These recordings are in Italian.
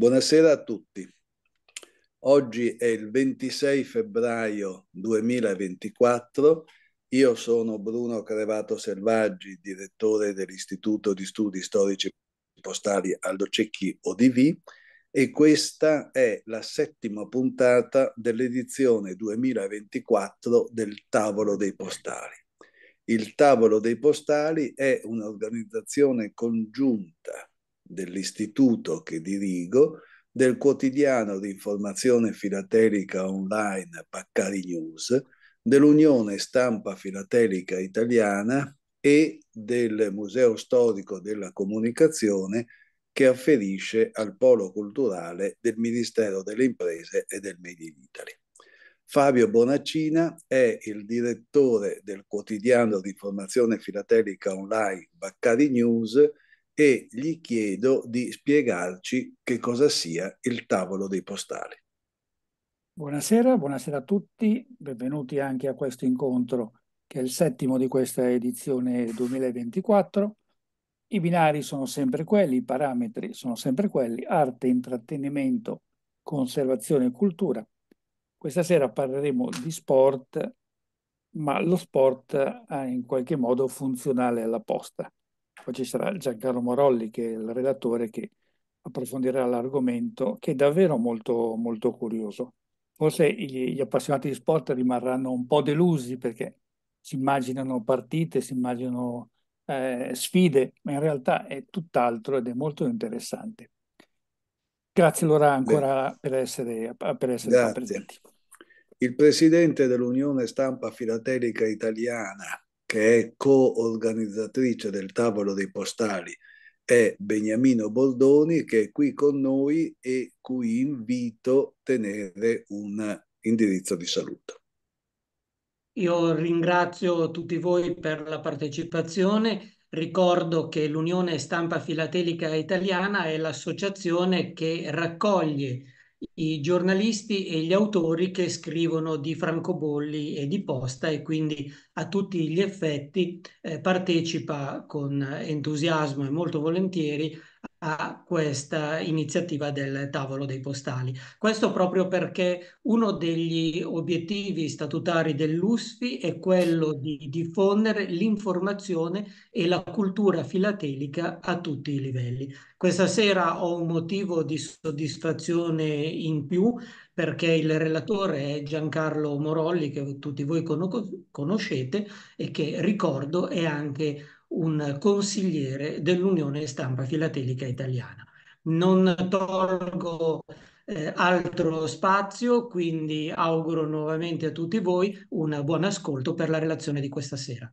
Buonasera a tutti. Oggi è il 26 febbraio 2024. Io sono Bruno Crevato Selvaggi, direttore dell'Istituto di Studi Storici Postali Aldo Cecchi ODV e questa è la settima puntata dell'edizione 2024 del Tavolo dei Postali. Il Tavolo dei Postali è un'organizzazione congiunta dell'istituto che dirigo, del quotidiano di informazione filatelica online Baccari News, dell'Unione Stampa Filatelica Italiana e del Museo Storico della Comunicazione che afferisce al polo culturale del Ministero delle Imprese e del Made in Italy. Fabio Bonaccina è il direttore del quotidiano di informazione filatelica online Baccari News, e gli chiedo di spiegarci che cosa sia il tavolo dei postali. Buonasera, buonasera a tutti, benvenuti anche a questo incontro che è il settimo di questa edizione 2024. I binari sono sempre quelli, i parametri sono sempre quelli, arte, intrattenimento, conservazione e cultura. Questa sera parleremo di sport, ma lo sport è in qualche modo funzionale alla posta poi ci sarà Giancarlo Morolli che è il redattore che approfondirà l'argomento che è davvero molto, molto curioso. Forse gli, gli appassionati di sport rimarranno un po' delusi perché si immaginano partite, si immaginano eh, sfide, ma in realtà è tutt'altro ed è molto interessante. Grazie allora ancora Beh, per essere, per essere presenti. Il presidente dell'Unione Stampa Filatelica Italiana, che è co-organizzatrice del tavolo dei postali, è Beniamino Boldoni che è qui con noi e cui invito a tenere un indirizzo di saluto. Io ringrazio tutti voi per la partecipazione. Ricordo che l'Unione Stampa Filatelica Italiana è l'associazione che raccoglie i giornalisti e gli autori che scrivono di francobolli e di posta e quindi a tutti gli effetti eh, partecipa con entusiasmo e molto volentieri a questa iniziativa del tavolo dei postali. Questo proprio perché uno degli obiettivi statutari dell'USFI è quello di diffondere l'informazione e la cultura filatelica a tutti i livelli. Questa sera ho un motivo di soddisfazione in più perché il relatore è Giancarlo Morolli che tutti voi conoscete e che ricordo è anche un consigliere dell'Unione Stampa Filatelica Italiana. Non tolgo eh, altro spazio, quindi auguro nuovamente a tutti voi un buon ascolto per la relazione di questa sera.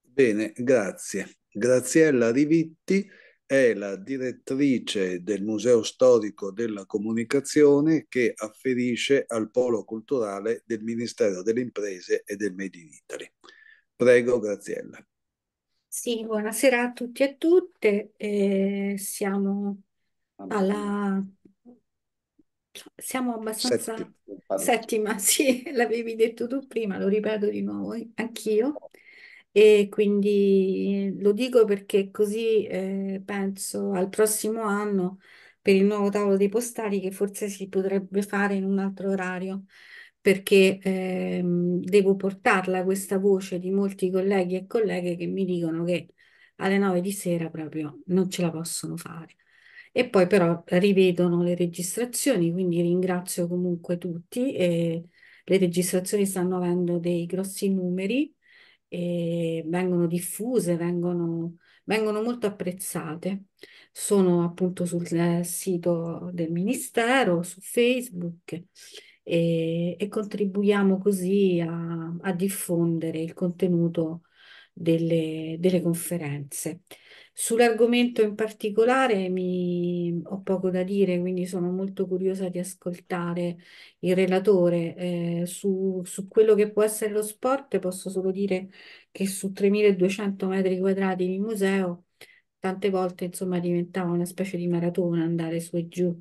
Bene, grazie. Graziella Rivitti è la direttrice del Museo Storico della Comunicazione che afferisce al polo culturale del Ministero delle Imprese e del Made in Italy. Prego, Graziella. Sì, buonasera a tutti e a tutte. Eh, siamo alla... Cioè, siamo abbastanza... Settima, Settima sì, l'avevi detto tu prima, lo ripeto di nuovo eh, anch'io. E quindi lo dico perché così eh, penso al prossimo anno per il nuovo tavolo dei postali che forse si potrebbe fare in un altro orario perché ehm, devo portarla questa voce di molti colleghi e colleghe che mi dicono che alle 9 di sera proprio non ce la possono fare. E poi però rivedono le registrazioni, quindi ringrazio comunque tutti. E le registrazioni stanno avendo dei grossi numeri e vengono diffuse, vengono, vengono molto apprezzate. Sono appunto sul eh, sito del Ministero, su Facebook e, e contribuiamo così a, a, diffondere il contenuto delle, delle conferenze. Sull'argomento in particolare mi, ho poco da dire, quindi sono molto curiosa di ascoltare il relatore. Eh, su, su, quello che può essere lo sport posso solo dire che su 3.200 metri quadrati di museo tante volte insomma diventava una specie di maratona andare su e giù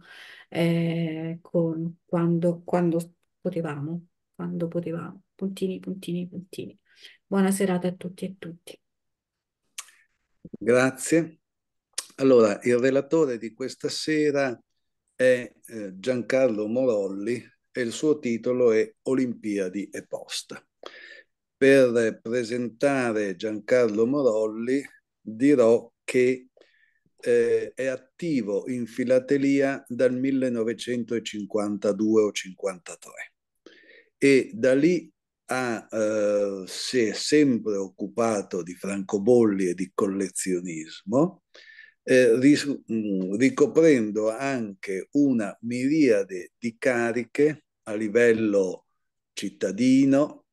eh, con, quando, quando potevamo, quando potevamo. Puntini, puntini, puntini. Buona serata a tutti e a tutti. Grazie. Allora, il relatore di questa sera è eh, Giancarlo Morolli e il suo titolo è Olimpiadi e Posta. Per presentare Giancarlo Morolli dirò che eh, è attivo in filatelia dal 1952 o 53 e da lì ha, eh, si è sempre occupato di francobolli e di collezionismo, eh, mm, ricoprendo anche una miriade di cariche a livello cittadino,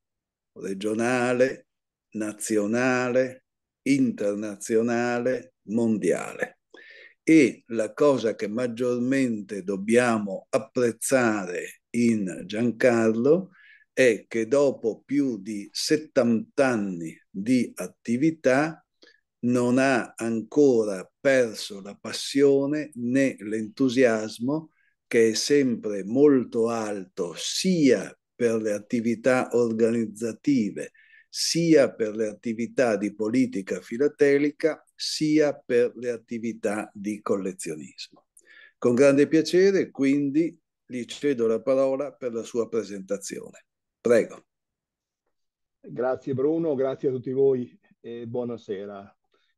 regionale, nazionale, internazionale, mondiale e la cosa che maggiormente dobbiamo apprezzare in Giancarlo è che dopo più di 70 anni di attività non ha ancora perso la passione né l'entusiasmo che è sempre molto alto sia per le attività organizzative sia per le attività di politica filatelica sia per le attività di collezionismo. Con grande piacere, quindi, gli cedo la parola per la sua presentazione. Prego. Grazie Bruno, grazie a tutti voi e buonasera.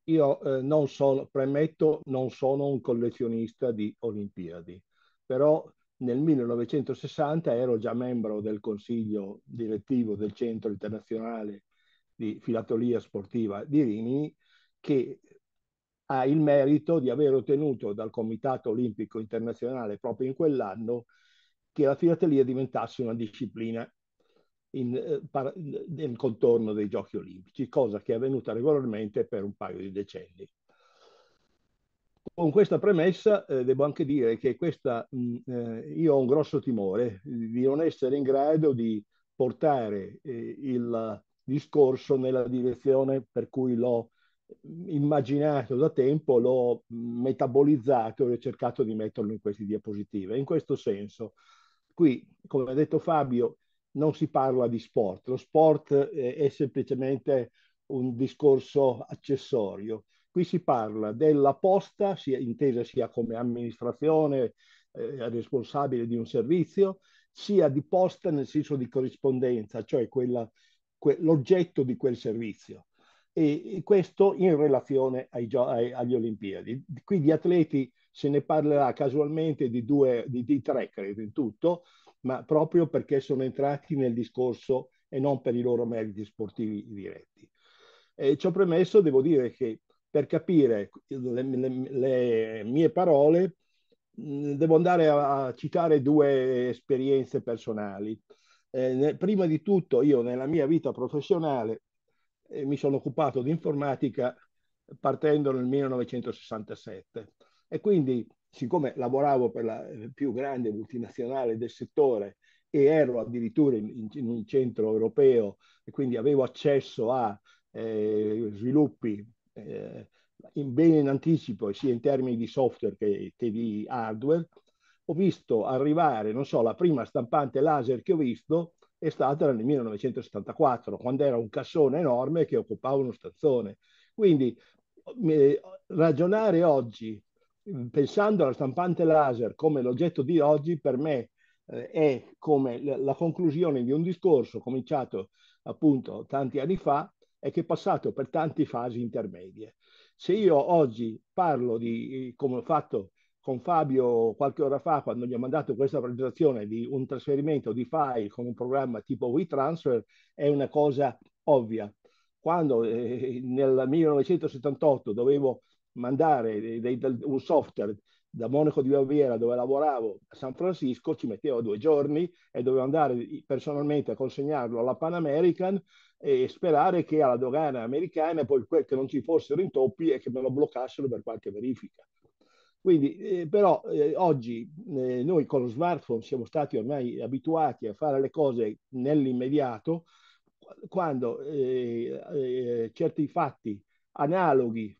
Io eh, non sono, premetto, non sono un collezionista di Olimpiadi, però nel 1960 ero già membro del consiglio direttivo del Centro Internazionale di Filatelia Sportiva di Rimini, che ha il merito di aver ottenuto dal Comitato Olimpico Internazionale proprio in quell'anno che la filatelia diventasse una disciplina in, eh, par- nel contorno dei giochi olimpici, cosa che è avvenuta regolarmente per un paio di decenni con questa premessa eh, devo anche dire che questa, mh, mm, eh, io ho un grosso timore di non essere in grado di portare eh, il discorso nella direzione per cui l'ho immaginato da tempo, l'ho metabolizzato e ho cercato di metterlo in queste diapositive. In questo senso, qui, come ha detto Fabio, non si parla di sport, lo sport eh, è semplicemente un discorso accessorio Qui si parla della posta, sia, intesa sia come amministrazione eh, responsabile di un servizio, sia di posta nel senso di corrispondenza, cioè quella, que, l'oggetto di quel servizio. E, e questo in relazione ai, ai, agli Olimpiadi. Qui di atleti se ne parlerà casualmente di, due, di, di tre, credo, in tutto, ma proprio perché sono entrati nel discorso e non per i loro meriti sportivi diretti. Eh, ciò premesso, devo dire che per capire le, le, le mie parole devo andare a, a citare due esperienze personali. Eh, ne, prima di tutto io nella mia vita professionale eh, mi sono occupato di informatica partendo nel 1967 e quindi siccome lavoravo per la eh, più grande multinazionale del settore e ero addirittura in, in un centro europeo e quindi avevo accesso a eh, sviluppi eh, in bene in anticipo, sia in termini di software che, di hardware, ho visto arrivare, non so, la prima stampante laser che ho visto è stata nel 1974, quando era un cassone enorme che occupava uno stazzone. Quindi eh, ragionare oggi mm, pensando alla stampante laser come l'oggetto di oggi per me eh, è come la conclusione di un discorso cominciato appunto tanti anni fa è che è passato per tante fasi intermedie. Se io oggi parlo di, eh, come ho fatto con Fabio qualche ora fa, quando gli ho mandato questa presentazione di un trasferimento di file con un programma tipo WeTransfer, è una cosa ovvia. Quando eh, nel 1978 dovevo mandare eh, dei, dei, un software da Monaco di Baviera dove lavoravo a San Francisco ci mettevo due giorni e dovevo andare personalmente a consegnarlo alla Pan American e sperare che alla dogana americana poi che non ci fossero intoppi e che me lo bloccassero per qualche verifica. Quindi eh, però eh, oggi eh, noi con lo smartphone siamo stati ormai abituati a fare le cose nell'immediato quando eh, eh, certi fatti analoghi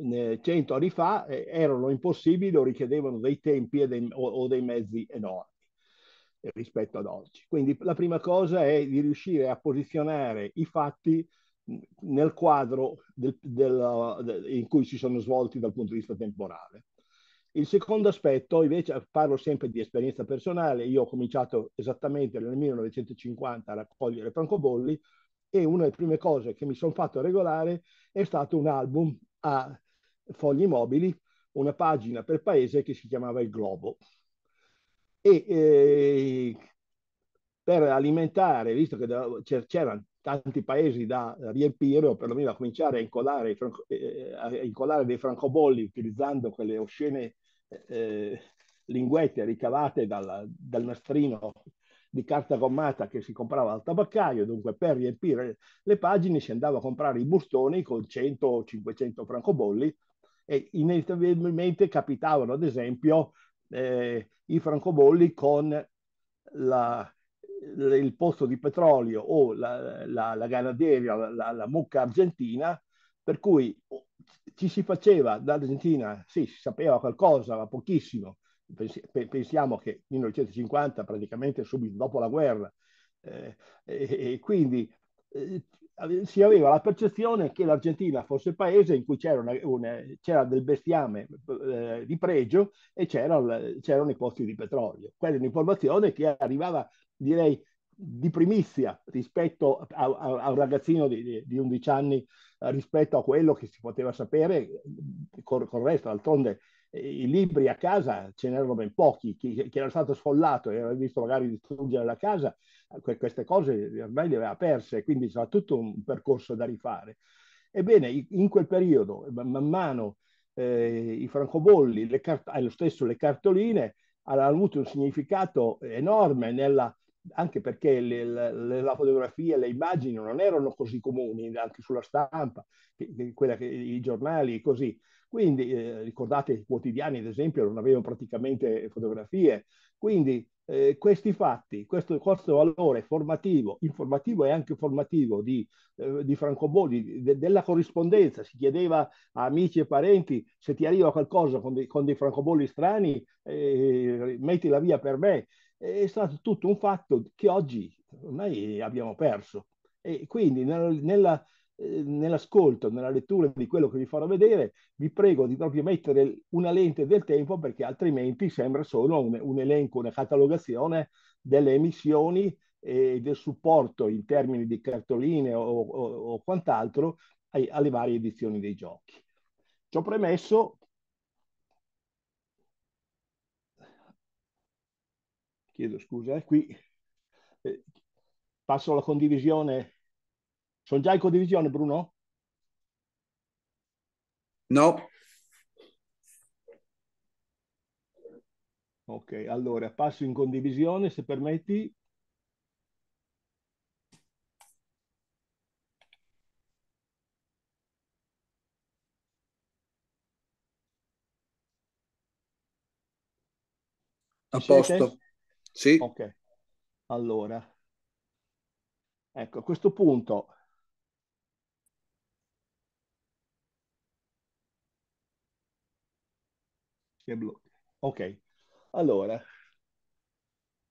eh, cento anni fa eh, erano impossibili o richiedevano dei tempi dei, o, o, dei mezzi enormi eh, rispetto ad oggi. Quindi la prima cosa è di riuscire a posizionare i fatti nel quadro del, del, del, in cui si sono svolti dal punto di vista temporale. Il secondo aspetto, invece, parlo sempre di esperienza personale, io ho cominciato esattamente nel 1950 a raccogliere francobolli e una delle prime cose che mi sono fatto regolare è stato un album a fogli mobili una pagina per paese che si chiamava Il Globo. E eh, per alimentare, visto che c'erano tanti paesi da riempire, o perlomeno a cominciare a incolare, franco, eh, eh a incollare dei francobolli utilizzando quelle oscene eh, eh, linguette ricavate dalla, dal nastrino di carta gommata che si comprava al tabaccaio, dunque per riempire le pagine si andava a comprare i bustoni con 100-500 o francobolli e inevitabilmente capitavano, ad esempio, eh, i francobolli con la, il pozzo di petrolio o la, la, la ganaderia, la, la, mucca argentina, per cui ci si faceva dall'Argentina, sì, si sapeva qualcosa, ma pochissimo. pensiamo che 1950, praticamente subito dopo la guerra, eh, e, e, quindi eh, si aveva la percezione che l'Argentina fosse il paese in cui c'era, una, una, c'era del bestiame eh, di pregio e c'era, c'erano i pozzi di petrolio. Quella è un'informazione che arrivava, direi, di primizia rispetto a, a, a un ragazzino di, di, di, 11 anni eh, rispetto a quello che si poteva sapere con, con il resto. D'altronde eh, i libri a casa ce n'erano ben pochi, chi, chi era stato sfollato e aveva visto magari distruggere la casa queste cose ormai le aveva perse, quindi c'era tutto un percorso da rifare. Ebbene, in quel periodo, man mano, eh, i francobolli, e cart- eh, lo stesso le cartoline, hanno avuto un significato enorme nella, anche perché le, le, la fotografia e le immagini non erano così comuni anche sulla stampa, che, che, quella che, i giornali così. Quindi eh, ricordate i quotidiani, ad esempio, non avevano praticamente fotografie. Quindi eh, questi fatti, questo, questo valore formativo, informativo e anche formativo di, eh, di francobolli, de, della corrispondenza, si chiedeva a amici e parenti se ti arriva qualcosa con, de, con dei francobolli strani, eh, mettila via per me. È stato tutto un fatto che oggi ormai abbiamo perso. E quindi nella, nella eh, nell'ascolto, nella lettura di quello che vi farò vedere, vi prego di proprio mettere una lente del tempo perché altrimenti sembra solo un, un elenco, una catalogazione delle emissioni e del supporto in termini di cartoline o, o, o quant'altro ai, alle varie edizioni dei giochi. Ciò premesso, chiedo scusa, eh, qui eh, passo alla condivisione sono già in condivisione, Bruno? No. Ok, allora passo in condivisione se permetti. A posto. Sì. Ok. Allora. Ecco, a questo punto si è Ok, allora,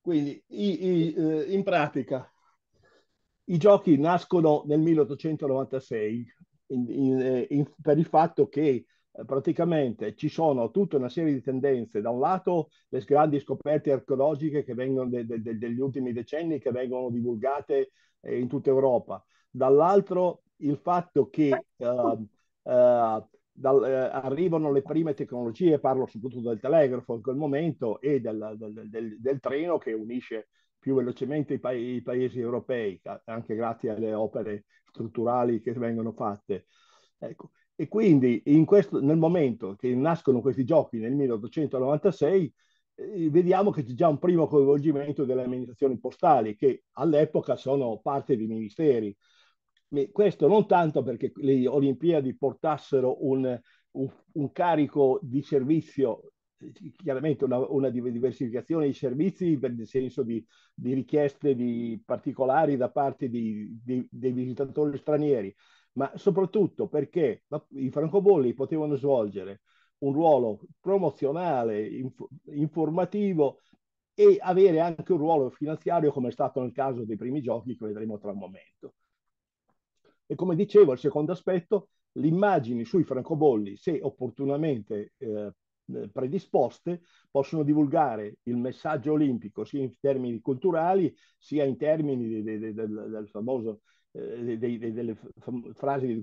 quindi i, i, eh, in pratica i giochi nascono nel 1896 in, in, eh, in, per il fatto che eh, praticamente ci sono tutta una serie di tendenze. Da un lato le grandi scoperte archeologiche de, de, de, degli ultimi decenni che vengono divulgate eh, in tutta Europa. Dall'altro il fatto che uh, uh, dal, eh, arrivano le prime tecnologie, parlo soprattutto del telegrafo in quel momento e del, del, del, del treno che unisce più velocemente i, pa- i, paesi europei, anche grazie alle opere strutturali che vengono fatte. Ecco. E quindi questo, nel momento che nascono questi giochi nel 1896, eh, vediamo che c'è già un primo coinvolgimento delle amministrazioni postali, che all'epoca sono parte di ministeri questo non tanto perché le Olimpiadi portassero un, un, un carico di servizio eh, chiaramente una, una, diversificazione di servizi nel senso di, di richieste di particolari da parte di, di, dei visitatori stranieri, ma soprattutto perché i francobolli potevano svolgere un ruolo promozionale, inf- informativo e avere anche un ruolo finanziario come è stato nel caso dei primi giochi che vedremo tra un momento. E come dicevo, il secondo aspetto, le immagini sui francobolli, se opportunamente eh, predisposte, possono divulgare il messaggio olimpico sia in termini culturali, sia in termini de, de, de, del famoso eh, delle frasi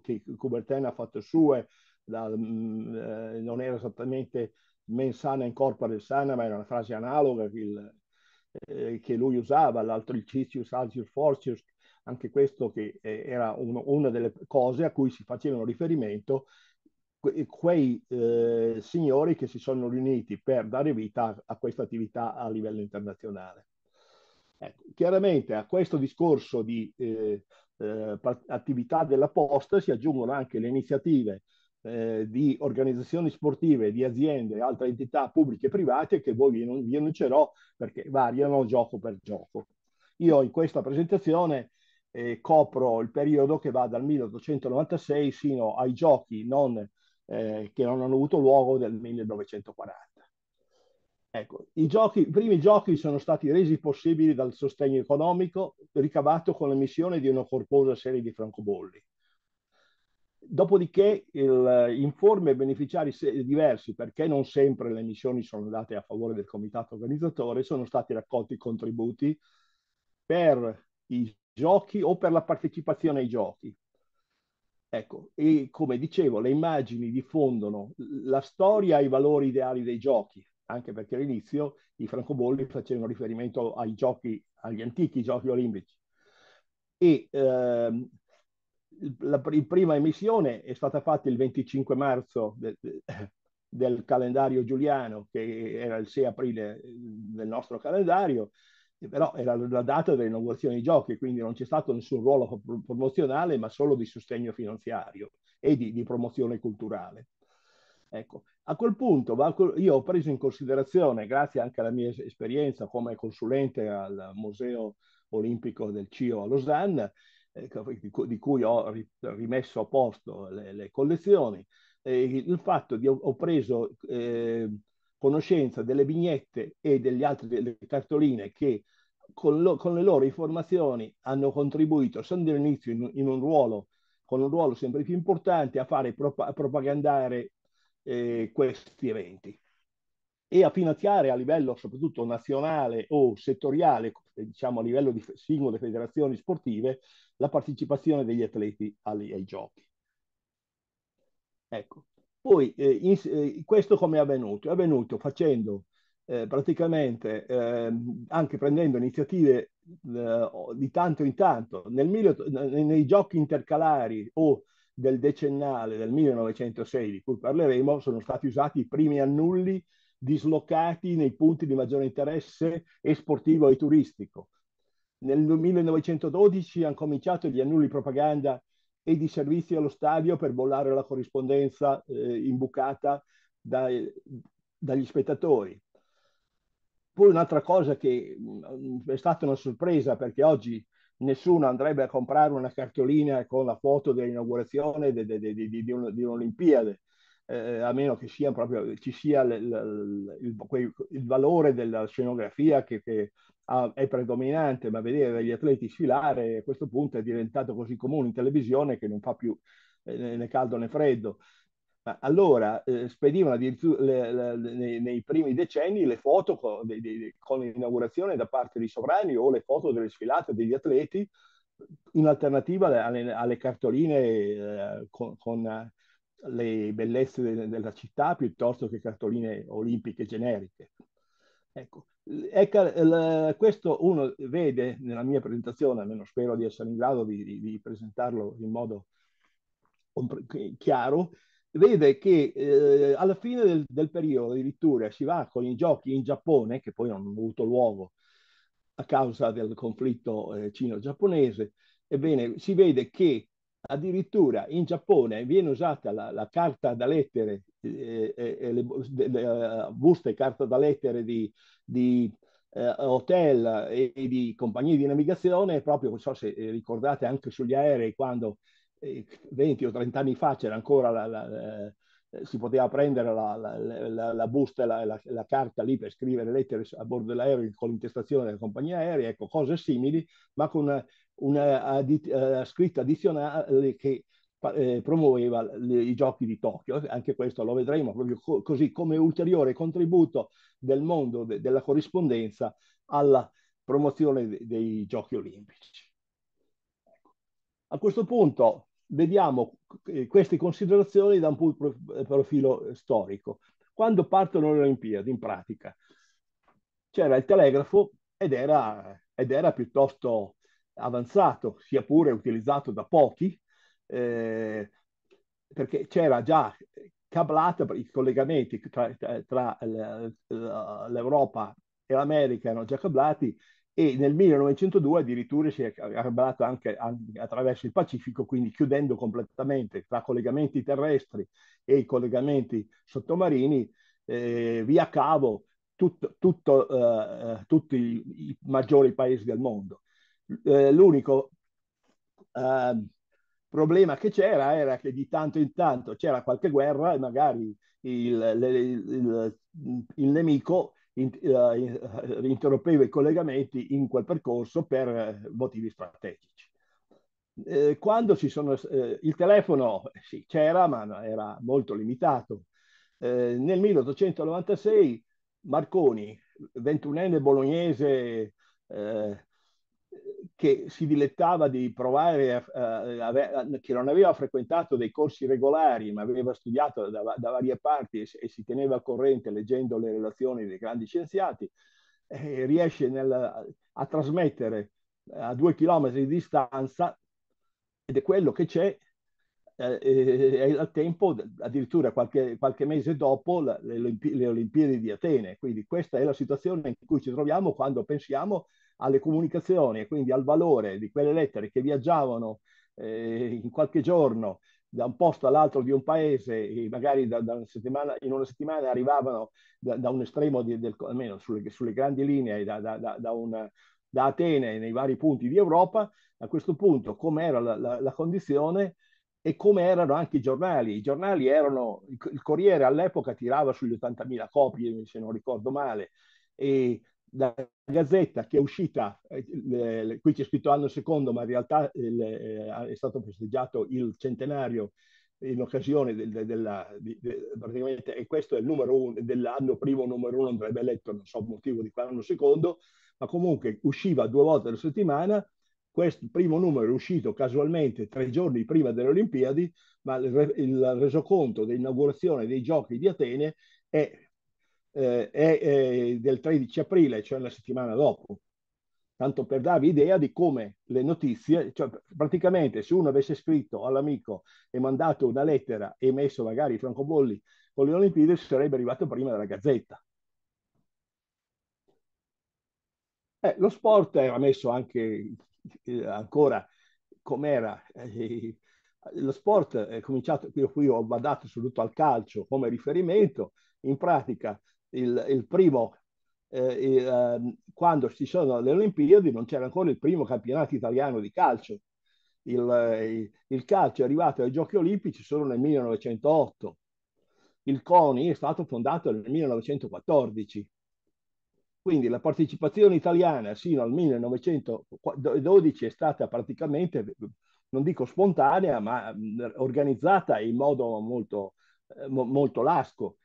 che Coubertin ha fatto sue, la, mh, mm, eh, non era esattamente mensana in corpore sana, ma era una frase analoga che, il, eh, che lui usava, l'altro il citius, altius, fortius, anche questo che eh, era uno, una delle cose a cui si facevano riferimento que- eh, quei eh, signori che si sono riuniti per dare vita a, a questa attività a livello internazionale. Ecco, chiaramente a questo discorso di eh, eh attività della posta si aggiungono anche le iniziative eh, di organizzazioni sportive, di aziende e altre entità pubbliche e private che voi vi annuncerò perché variano gioco per gioco. Io in questa presentazione eh, copro il periodo che va dal 1896 fino ai giochi non, eh, che non hanno avuto luogo del 1940. Ecco, i, giochi, i primi giochi sono stati resi possibili dal sostegno economico ricavato con l'emissione di una corposa serie di francobolli. Dopodiché il, eh, forme beneficiari diversi, perché non sempre le missioni sono andate a favore del comitato organizzatore, sono stati raccolti contributi per i giochi o per la partecipazione ai giochi. Ecco, e come dicevo, le immagini diffondono la storia e i valori ideali dei giochi, anche perché all'inizio i francobolli facevano riferimento ai giochi, agli antichi giochi olimpici. E ehm, la pr- prima emissione è stata fatta il 25 marzo de- de- del calendario giuliano, che era il 6 aprile del nostro calendario, però era la data dell'inaugurazione dei giochi, quindi non c'è stato nessun ruolo promozionale, ma solo di sostegno finanziario e di, di promozione culturale. Ecco, a quel punto io ho preso in considerazione, grazie anche alla mia esperienza come consulente al Museo Olimpico del CIO a Lausanne, eh, di cui ho rimesso a posto le, le collezioni, il fatto di ho preso eh, conoscenza delle vignette e delle altre delle cartoline che con, lo, con, le loro informazioni hanno contribuito sin dall'inizio in, in, un ruolo, con un ruolo sempre più importante a fare prop- propagandare eh, questi eventi e a finanziare a livello soprattutto nazionale o settoriale, diciamo a livello di singole federazioni sportive, la partecipazione degli atleti ai, ai giochi. Ecco, poi eh, in, eh, questo come è avvenuto? È avvenuto facendo eh, praticamente, ehm, anche prendendo iniziative eh, di tanto in tanto, nel, nei, nei giochi intercalari o del decennale del 1906 di cui parleremo, sono stati usati i primi annulli dislocati nei punti di maggiore interesse e sportivo e turistico. Nel 1912 hanno cominciato gli annulli propaganda e di servizi allo stadio per bollare la corrispondenza eh, imbucata dai, dagli spettatori. Poi un'altra cosa che mh, è stata una sorpresa perché oggi nessuno andrebbe a comprare una cartolina con la foto dell'inaugurazione di, di, di, di un'Olimpiade eh, a meno che sia proprio, ci sia l, l, il, quel, il, valore della scenografia che, che ha, è predominante, ma vedere gli atleti sfilare a questo punto è diventato così comune in televisione che non fa più eh, né caldo né freddo. Ma allora eh, spedivano addirittura le, le, le, nei, primi decenni le foto con, de, de, con l'inaugurazione da parte dei sovrani o le foto delle sfilate degli atleti in alternativa alle, alle cartoline eh, con, con le bellezze de- della città piuttosto che cartoline olimpiche generiche. Ecco, ecco questo uno vede nella mia presentazione, almeno spero di essere in grado di, di, di presentarlo in modo chiaro, vede che eh, alla fine del, del, periodo addirittura si va con i giochi in Giappone, che poi non hanno avuto luogo a causa del conflitto eh, cino-giapponese, ebbene si vede che Addirittura in Giappone viene usata la, la carta da lettere, eh, eh, eh le, le, le, buste carta da lettere di, di eh, hotel e, e, di compagnie di navigazione, proprio non so se eh, ricordate anche sugli aerei quando 20 eh, o 30 anni fa c'era ancora la, la, eh, si poteva prendere la, la, la, la busta e la, carta lì per scrivere lettere a bordo dell'aereo con l'intestazione della compagnia aerea, ecco, cose simili, ma con una, una addi, eh, scritta addizionale che eh, promuoveva le, i giochi di Tokyo. Anche questo lo vedremo proprio co- così come ulteriore contributo del mondo de- della corrispondenza alla promozione de- dei giochi olimpici. Ecco. A questo punto vediamo eh, queste considerazioni da un eh, profilo eh, storico. Quando partono le Olimpiadi, in pratica, c'era il telegrafo ed era, ed era piuttosto avanzato, sia pure utilizzato da pochi, eh, perché c'era già cablata i collegamenti tra, tra l'Europa e l'America erano già cablati e nel 1902 addirittura si è arrabbiato anche attraverso il Pacifico, quindi chiudendo completamente tra collegamenti terrestri e i collegamenti sottomarini eh, via cavo tutto, tutto, eh, eh tutti i, maggiori paesi del mondo. Eh, l'unico ehm, problema che c'era era che di tanto in tanto c'era qualche guerra e magari il, il, il, il nemico in, eh, interrompeva i collegamenti in quel percorso per eh, motivi strategici. Eh, quando ci sono, eh, il telefono eh, sì, c'era, ma era molto limitato. Eh, nel 1896 Marconi, ventunenne bolognese, eh, che si dilettava di provare, eh, che non aveva frequentato dei corsi regolari, ma aveva studiato da, da varie parti e, e, si teneva a corrente leggendo le relazioni dei grandi scienziati, eh, riesce nel, a trasmettere eh, a due chilometri di distanza, ed è quello che c'è, eh, al tempo, addirittura qualche, qualche mese dopo, la, le, le Olimpiadi di Atene. Quindi questa è la situazione in cui ci troviamo quando pensiamo alle comunicazioni e quindi al valore di quelle lettere che viaggiavano eh, in qualche giorno da un posto all'altro di un paese, magari da, da una in una settimana arrivavano da, da un estremo, di, del, almeno sulle, sulle, grandi linee, da, da, una, da, Atene nei vari punti di Europa, a questo punto com'era la, la, la condizione e come erano anche i giornali. I giornali erano, il Corriere all'epoca tirava sugli 80.000 copie, se non ricordo male, e la gazzetta che è uscita, eh, qui c'è scritto anno secondo, ma in realtà il, eh, eh, è stato festeggiato il centenario in occasione del, del, della, di, de, praticamente, e questo è il numero uno, dell'anno primo numero uno andrebbe letto, non so il motivo di quale anno secondo, ma comunque usciva due volte alla settimana, questo primo numero è uscito casualmente tre giorni prima delle Olimpiadi, ma il, il resoconto dell'inaugurazione dei giochi di Atene è eh, è, del 13 aprile, cioè la settimana dopo. Tanto per darvi idea di come le notizie, cioè praticamente se uno avesse scritto all'amico e mandato una lettera e messo magari i francobolli con le Olimpiadi, sarebbe arrivato prima della gazzetta. Eh, lo sport era messo anche eh, ancora com'era. Eh, lo sport è cominciato, io qui ho badato soprattutto al calcio come riferimento, in pratica il, il primo, eh, eh, quando ci sono le Olimpiadi non c'era ancora il primo campionato italiano di calcio. Il, eh, il calcio è arrivato ai Giochi Olimpici solo nel 1908. Il CONI è stato fondato nel 1914. Quindi la partecipazione italiana sino al 1912 è stata praticamente, non dico spontanea, ma mm, organizzata in modo molto, eh, molto lasco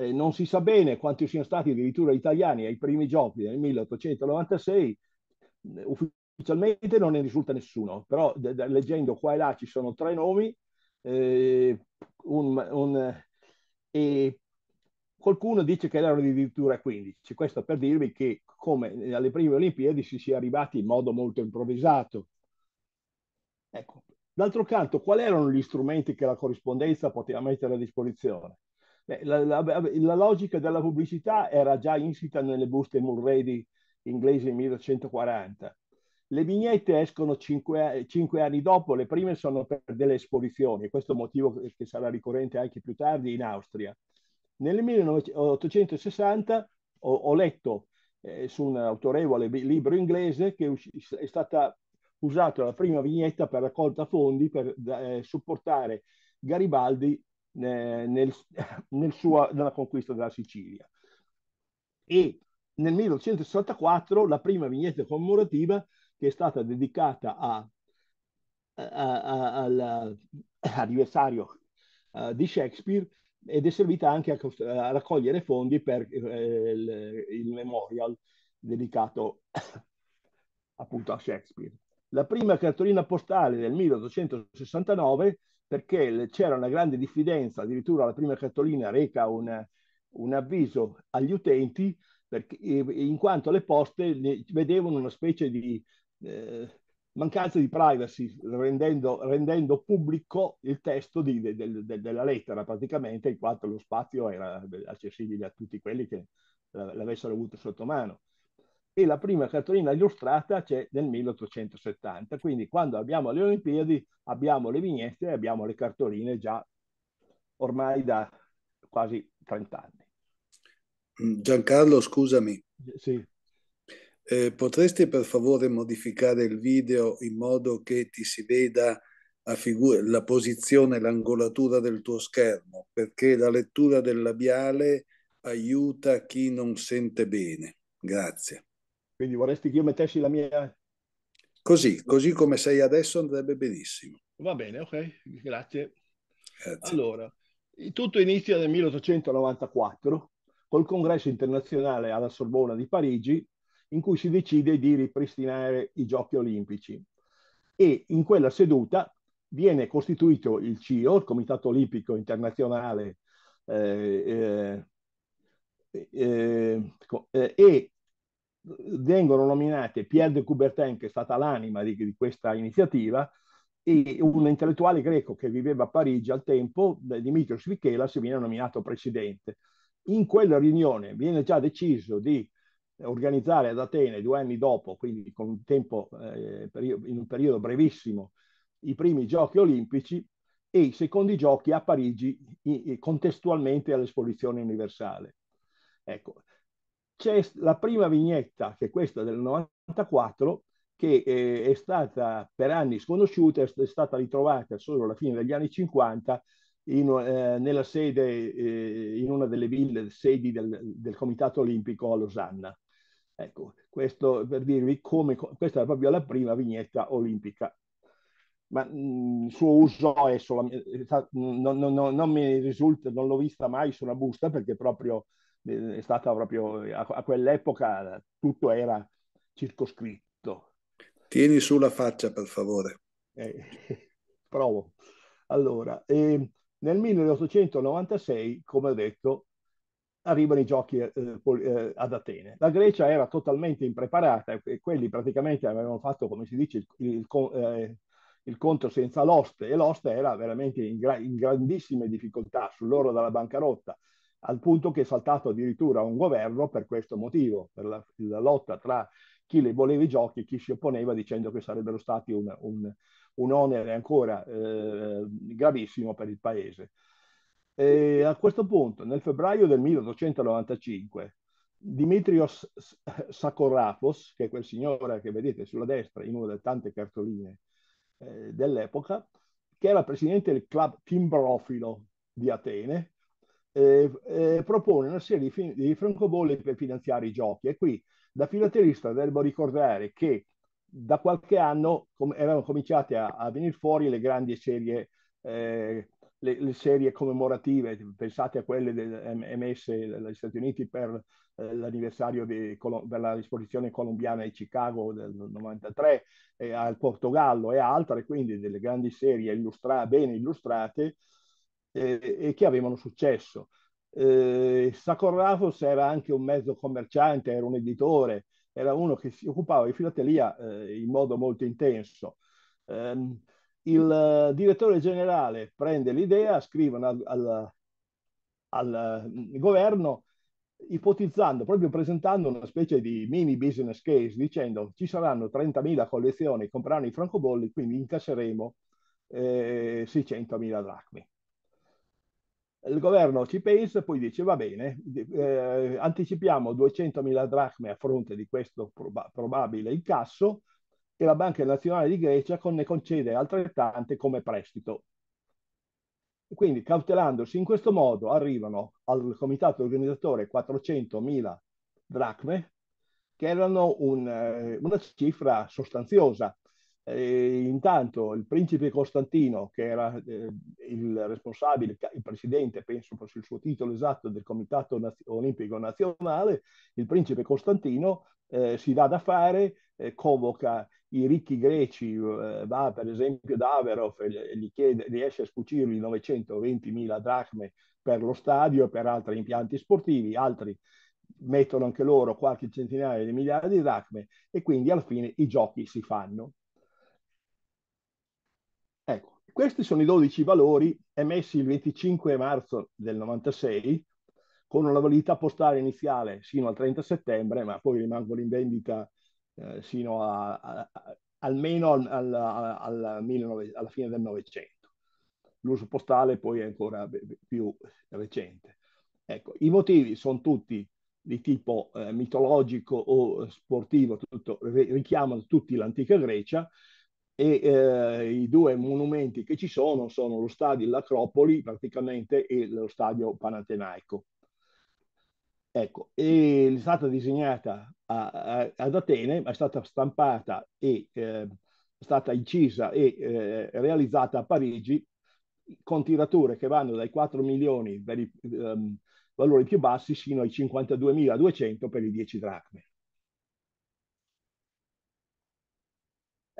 eh, non si sa bene quanti siano stati addirittura italiani ai primi giochi nel 1896, mm, ufficialmente non ne risulta nessuno, però de- de- leggendo qua e là ci sono tre nomi, eh, un, un, eh, qualcuno dice che erano addirittura 15, questo per dirvi che come alle prime Olimpiadi si sia arrivati in modo molto improvvisato. Ecco. D'altro canto, quali erano gli strumenti che la corrispondenza poteva mettere a disposizione? Beh, la, la, la, logica della pubblicità era già insita nelle buste Mulready inglesi 1840. Le vignette escono cinque, cinque, anni dopo, le prime sono per delle esposizioni, questo è un motivo che sarà ricorrente anche più tardi in Austria. Nel 1860 ho, ho letto eh, su un autorevole libro inglese che è stata usata la prima vignetta per raccolta fondi per eh, supportare Garibaldi nel, nel suo, nella conquista della Sicilia. E nel 1864 la prima vignetta commemorativa che è stata dedicata a, a, a, all'anniversario eh, uh, eh, di Shakespeare ed è servita anche a, raccogliere fondi per eh, il, il, memorial dedicato appunto a Shakespeare. La prima cartolina postale del 1869 perché c'era una grande diffidenza, addirittura la prima cartolina reca una, un avviso agli utenti, perché, in quanto le poste vedevano una specie di eh, mancanza di privacy, rendendo, rendendo, pubblico il testo di, de, de, de, della lettera praticamente, in quanto lo spazio era accessibile a tutti quelli che l'avessero avuto sotto mano e la prima cartolina illustrata c'è nel 1870. Quindi quando abbiamo le Olimpiadi abbiamo le vignette e abbiamo le cartoline già ormai da quasi 30 anni. Mm, Giancarlo, scusami. Sì. Eh, potresti per favore modificare il video in modo che ti si veda la posizione l'angolatura del tuo schermo, perché la lettura del labiale aiuta chi non sente bene. Grazie. Quindi vorresti che io mettessi la mia... Così, così come sei adesso andrebbe benissimo. Va bene, ok, grazie. grazie. Allora, tutto inizia nel 1894 col congresso internazionale alla Sorbona di Parigi in cui si decide di ripristinare i giochi olimpici e in quella seduta viene costituito il CIO, il Comitato Olimpico Internazionale, eh, eh, eh, e vengono nominate Pierre de Coubertin, che è stata l'anima di, di questa iniziativa, e un intellettuale greco che viveva a Parigi al tempo, Dimitrios Vikelas, viene nominato presidente. In quella riunione viene già deciso di organizzare ad Atene due anni dopo, quindi con un tempo, eh, in un periodo brevissimo, i primi giochi olimpici e i secondi giochi a Parigi contestualmente all'esposizione universale. Ecco, c'è la prima vignetta, che è questa del 94, che eh, è stata per anni sconosciuta, è stata ritrovata solo alla fine degli anni 50 in, eh, nella sede, eh, in una delle ville sedi del, del, Comitato Olimpico a Losanna. Ecco, questo per dirvi come, questa è proprio la prima vignetta olimpica. Ma mm, il suo uso è solamente, eh, non, non, non, non mi risulta, non l'ho vista mai su una busta perché proprio è stata proprio a, quell'epoca tutto era circoscritto. Tieni sulla faccia, per favore. Eh, provo. Allora, eh, nel 1896, come ho detto, arrivano i giochi eh, eh, ad Atene. La Grecia era totalmente impreparata e quelli praticamente avevano fatto, come si dice, il, il, eh, il conto senza l'oste e l'oste era veramente in, gra- in grandissime difficoltà sull'oro dalla bancarotta al punto che è saltato addirittura un governo per questo motivo, per la, la lotta tra chi le voleva i giochi e chi si opponeva dicendo che sarebbero stati un, un, un onere ancora eh, gravissimo per il paese. E a questo punto, nel febbraio del 1895, Dimitrios Sakorafos, che è quel signore che vedete sulla destra in una delle tante cartoline eh, dell'epoca, che era presidente del club Timbrofilo di Atene, eh, eh, propone una serie di, fin- di francobolli per finanziare i giochi e qui da filaterista devo ricordare che da qualche anno com- erano cominciate a-, a venire fuori le grandi serie eh, le, le, serie commemorative, pensate a quelle del, emesse dagli Stati Uniti per eh, l'anniversario di, Colo- per la disposizione colombiana di Chicago del 93, eh, al Portogallo e altre, quindi delle grandi serie illustra- ben illustrate, eh, e che avevano successo. Eh, Raffos era anche un mezzo commerciante, era un editore, era uno che si occupava di filatelia eh, in modo molto intenso. Um, il eh, direttore generale prende l'idea, scrive al, al, al mm, governo ipotizzando, proprio presentando una specie di mini business case, dicendo ci saranno 30.000 collezioni, compreranno i francobolli, quindi incasseremo eh, 600.000 dracmi il governo ci pensa, e poi dice va bene, eh, anticipiamo 200.000 dracme a fronte di questo proba- probabile incasso e la Banca Nazionale di Grecia con- ne concede altrettante come prestito. Quindi cautelandosi in questo modo arrivano al comitato organizzatore 400.000 dracme, che erano un, eh, una cifra sostanziosa e ehm, intanto il principe Costantino, che era eh, il responsabile, il presidente, penso fosse il suo titolo esatto, del Comitato Naz- Olimpico Nazionale, il principe Costantino eh, si dà da fare, eh, convoca i ricchi greci, eh, va per esempio da Averof e gli chiede, riesce a scucirgli 920.000 drachme per lo stadio e per altri impianti sportivi, altri mettono anche loro qualche centinaia di migliaia di drachme e quindi alla fine i giochi si fanno. Questi sono i 12 valori emessi il 25 marzo del 96 con una validità postale iniziale sino al 30 settembre, ma poi rimangono in vendita eh, sino a, a, a, almeno al, al, al 19, alla fine del Novecento. L'uso postale poi è ancora più recente. Ecco, i motivi sono tutti di tipo eh, mitologico o sportivo, tutto, richiamano tutti l'antica Grecia, e eh, i due monumenti che ci sono sono lo stadio L'Acropoli praticamente e lo stadio Panatenaico. Ecco, è stata disegnata a, a, ad Atene, ma è stata stampata e eh, stata incisa e eh, realizzata a Parigi con tirature che vanno dai 4 milioni per i ehm, valori più bassi fino ai 52.200 per i 10 dracme.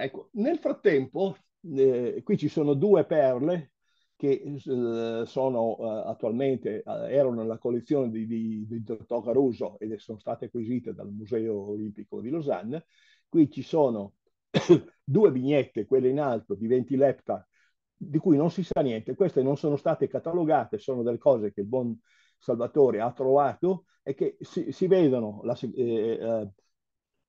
Ecco, nel frattempo, eh, qui ci sono due perle che eh, sono eh, attualmente, eh, erano nella collezione di, di, di Dottor Caruso ed sono state acquisite dal Museo Olimpico di Lausanne. Qui ci sono due vignette, quelle in alto di 20 lepta, di cui non si sa niente. Queste non sono state catalogate, sono delle cose che il buon Salvatore ha trovato e che si, si vedono la, eh,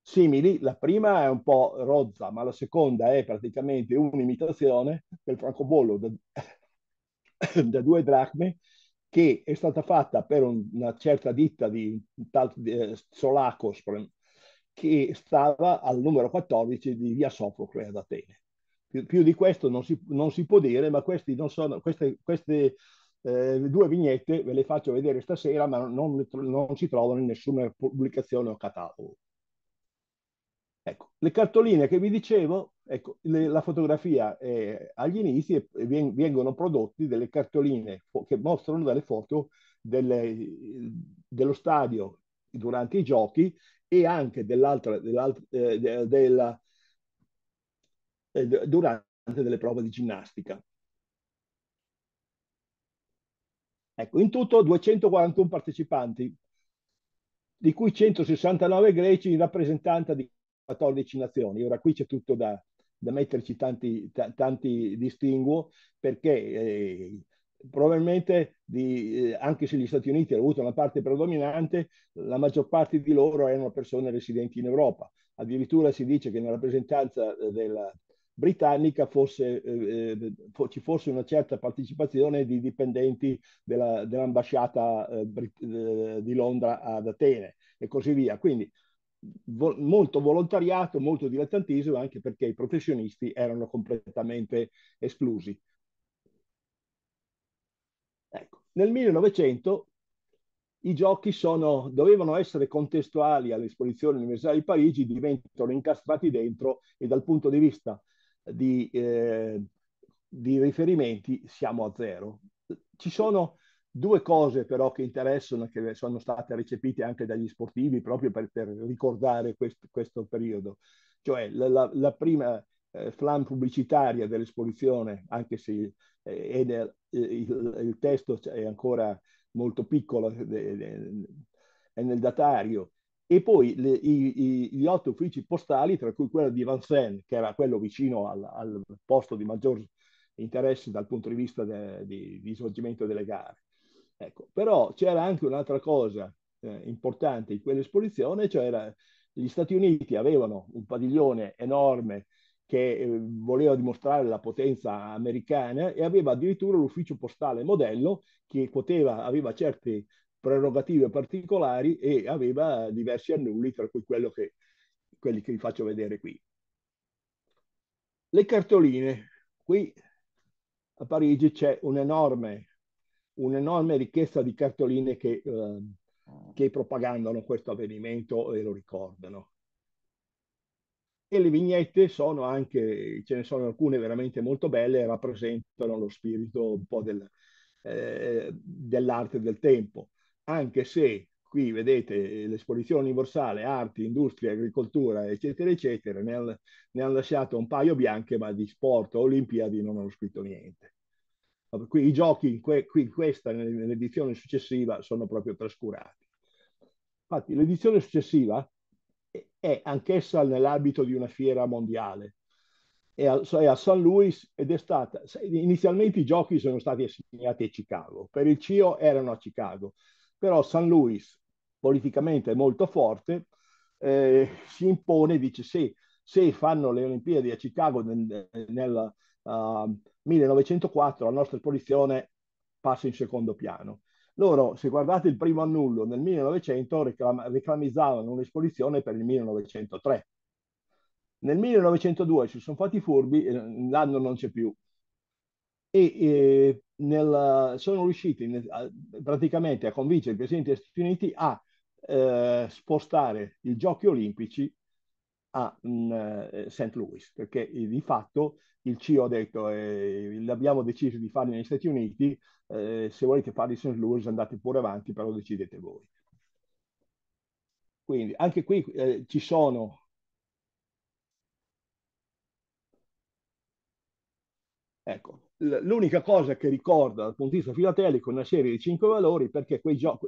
simili. La prima è un po' rozza, ma la seconda è praticamente un'imitazione del francobollo da, da due dracme che è stata fatta per una certa ditta di, di eh, Solacos che stava al numero 14 di via Sofocle ad Atene. Più, più di questo non si, non si, può dire, ma sono, queste, queste eh, due vignette ve le faccio vedere stasera, ma non, non si trovano in nessuna pubblicazione o catalogo. Ecco, le cartoline che vi dicevo, ecco, le, la fotografia è agli inizi e, e vengono prodotti delle cartoline che mostrano delle foto delle, dello stadio durante i giochi e anche dell'altra, dell'altra eh, della, eh, durante delle prove di ginnastica. Ecco, in tutto 241 partecipanti, di cui 169 greci in rappresentanza di 14 nazioni. Ora qui c'è tutto da, da metterci tanti, t- tanti distinguo perché eh, probabilmente di, eh, anche se gli Stati Uniti hanno avuto una parte predominante, la maggior parte di loro erano persone residenti in Europa. Addirittura si dice che nella rappresentanza eh, della britannica fosse, eh, eh ci fosse una certa partecipazione di dipendenti della, dell'ambasciata eh, eh di Londra ad Atene e così via. Quindi vo- molto volontariato, molto dilettantismo, anche perché i professionisti erano completamente esclusi. Ecco. Nel 1900 i giochi sono, dovevano essere contestuali all'esposizione universale di Parigi, diventano incastrati dentro e dal punto di vista di, eh, di riferimenti siamo a zero. Ci sono Due cose però che interessano, che sono state recepite anche dagli sportivi proprio per, per ricordare quest, questo periodo, cioè la, la, la prima eh, flam pubblicitaria dell'esposizione, anche se eh, nel, eh, il, il, testo è ancora molto piccolo, eh, è nel datario, e poi le, i, i, gli otto uffici postali, tra cui quello di Vincennes, che era quello vicino al, al posto di maggior interesse dal punto di vista de, di, di svolgimento delle gare. Ecco, però c'era anche un'altra cosa eh, importante in quell'esposizione, cioè era, gli Stati Uniti avevano un padiglione enorme che eh, voleva dimostrare la potenza americana e aveva addirittura l'ufficio postale modello che poteva, aveva certe prerogative particolari e aveva diversi annulli, tra cui che, quelli che vi faccio vedere qui. Le cartoline. Qui a Parigi c'è un enorme un'enorme richiesta di cartoline che, eh, che propagandano questo avvenimento e lo ricordano. E le vignette sono anche, ce ne sono alcune veramente molto belle, rappresentano lo spirito un po' del, eh, dell'arte del tempo, anche se qui vedete l'esposizione universale, arti, industria, agricoltura, eccetera, eccetera, ne hanno, ne hanno lasciato un paio bianche, ma di sport, olimpiadi non hanno scritto niente i giochi in, que, qui, in questa, nell'edizione successiva, sono proprio trascurati. Infatti l'edizione successiva è anch'essa nell'ambito di una fiera mondiale, è a, è a San Luis ed è stata, inizialmente i giochi sono stati assegnati a Chicago, per il CIO erano a Chicago, però San Luis politicamente molto forte eh, si impone, dice sì, se fanno le Olimpiadi a Chicago nel, nel, uh, ah, 1904 la nostra esposizione passa in secondo piano. Loro, se guardate il primo annullo, nel 1900 reclam- reclamizzavano un'esposizione per il 1903. Nel 1902 si sono fatti furbi, l'anno non c'è più. E, e nel, sono riusciti nel, a, praticamente a convincere il Presidente degli Stati Uniti a eh, spostare i giochi olimpici a mh, mm, eh, St. Louis, perché eh, di fatto il CIO ha detto eh, l'abbiamo deciso di fare negli Stati Uniti, eh, se volete fare di St. Louis andate pure avanti, però decidete voi. Quindi anche qui eh, ci sono... Ecco, l'unica cosa che ricorda dal punto di vista filatelico è una serie di cinque valori perché quei giochi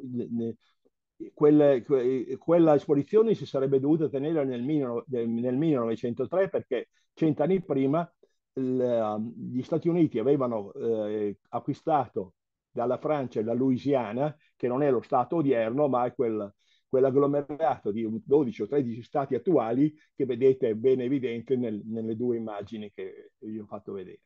quelle, que, quella esposizione si sarebbe dovuta tenere nel, nel 1903 perché cent'anni prima il, um, gli Stati Uniti avevano eh, acquistato dalla Francia la Louisiana, che non è lo Stato odierno, ma è quel, quell'agglomerato di 12 o 13 Stati attuali che vedete bene evidente nel, nelle due immagini che vi ho fatto vedere.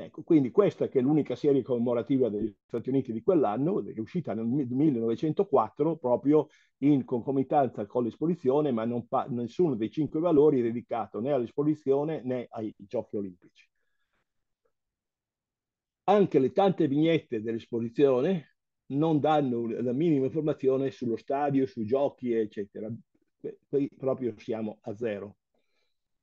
Ecco, quindi questa che è l'unica serie commemorativa degli Stati Uniti di quell'anno, è uscita nel 1904 proprio in concomitanza con l'esposizione, ma pa- nessuno dei cinque valori è dedicato né all'esposizione né ai giochi olimpici. Anche le tante vignette dell'esposizione non danno la minima informazione sullo stadio, sui giochi, eccetera. Qui proprio siamo a zero.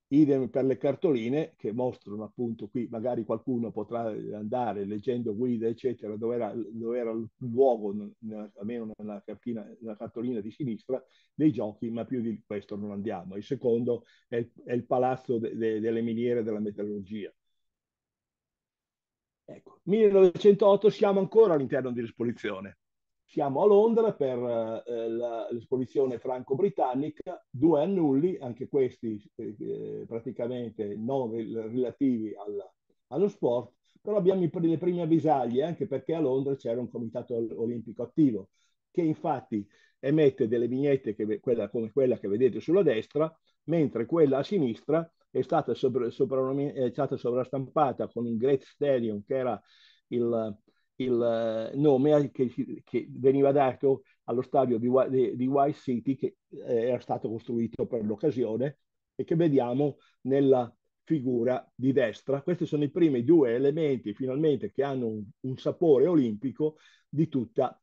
Idem per le cartoline che mostrano appunto qui, magari qualcuno potrà andare leggendo guida, eccetera, dove era, dove era il luogo, nella, almeno nella, cartina, nella cartolina di sinistra, dei giochi, ma più di questo non andiamo. Il secondo è il, è il palazzo de, de, delle miniere della metallurgia. Ecco, 1908 siamo ancora all'interno dell'esposizione siamo a Londra per eh, la, l'esposizione franco-britannica, due annulli, anche questi eh, eh praticamente non ril- relativi alla, allo sport, però abbiamo pr- le prime avvisaglie, anche perché a Londra c'era un comitato ol- olimpico attivo, che infatti emette delle vignette che, quella, come quella che vedete sulla destra, mentre quella a sinistra è stata, sopra, sopra, è stata sovrastampata con un Great Stadium, che era il il eh, nome che, che, veniva dato allo stadio di, di White City che eh, era stato costruito per l'occasione e che vediamo nella figura di destra. Questi sono i primi due elementi finalmente che hanno un, un sapore olimpico di, tutta,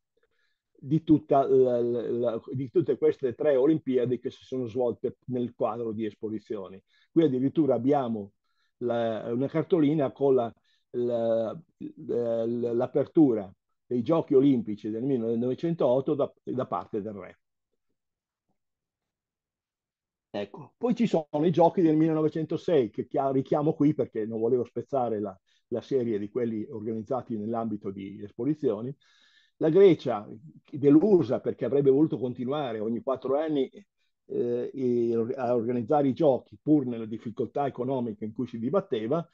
di, tutta la, la, di tutte queste tre Olimpiadi che si sono svolte nel quadro di esposizioni. Qui addirittura abbiamo la, una cartolina con la eh, l'apertura dei giochi olimpici del 1908 da, da parte del re. Ecco. Poi ci sono i giochi del 1906 che richiamo qui perché non volevo spezzare la, la serie di quelli organizzati nell'ambito di esposizioni. La Grecia, delusa perché avrebbe voluto continuare ogni quattro anni eh, a organizzare i giochi, pur nelle difficoltà economiche in cui si dibatteva,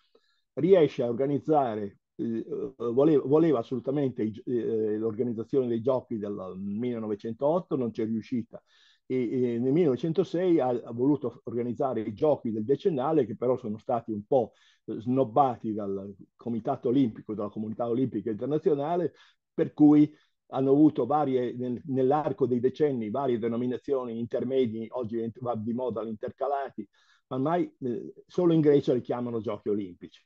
riesce a organizzare, eh, eh, voleva, voleva, assolutamente eh, eh, l'organizzazione dei giochi del 1908, non c'è riuscita. E, e nel 1906 ha, ha, voluto organizzare i giochi del decennale che però sono stati un po' snobbati dal Comitato Olimpico, dalla Comunità Olimpica Internazionale, per cui hanno avuto varie, nel, nell'arco dei decenni, varie denominazioni intermedi, oggi va di moda l'intercalati, ma mai, eh, solo in Grecia li chiamano giochi olimpici.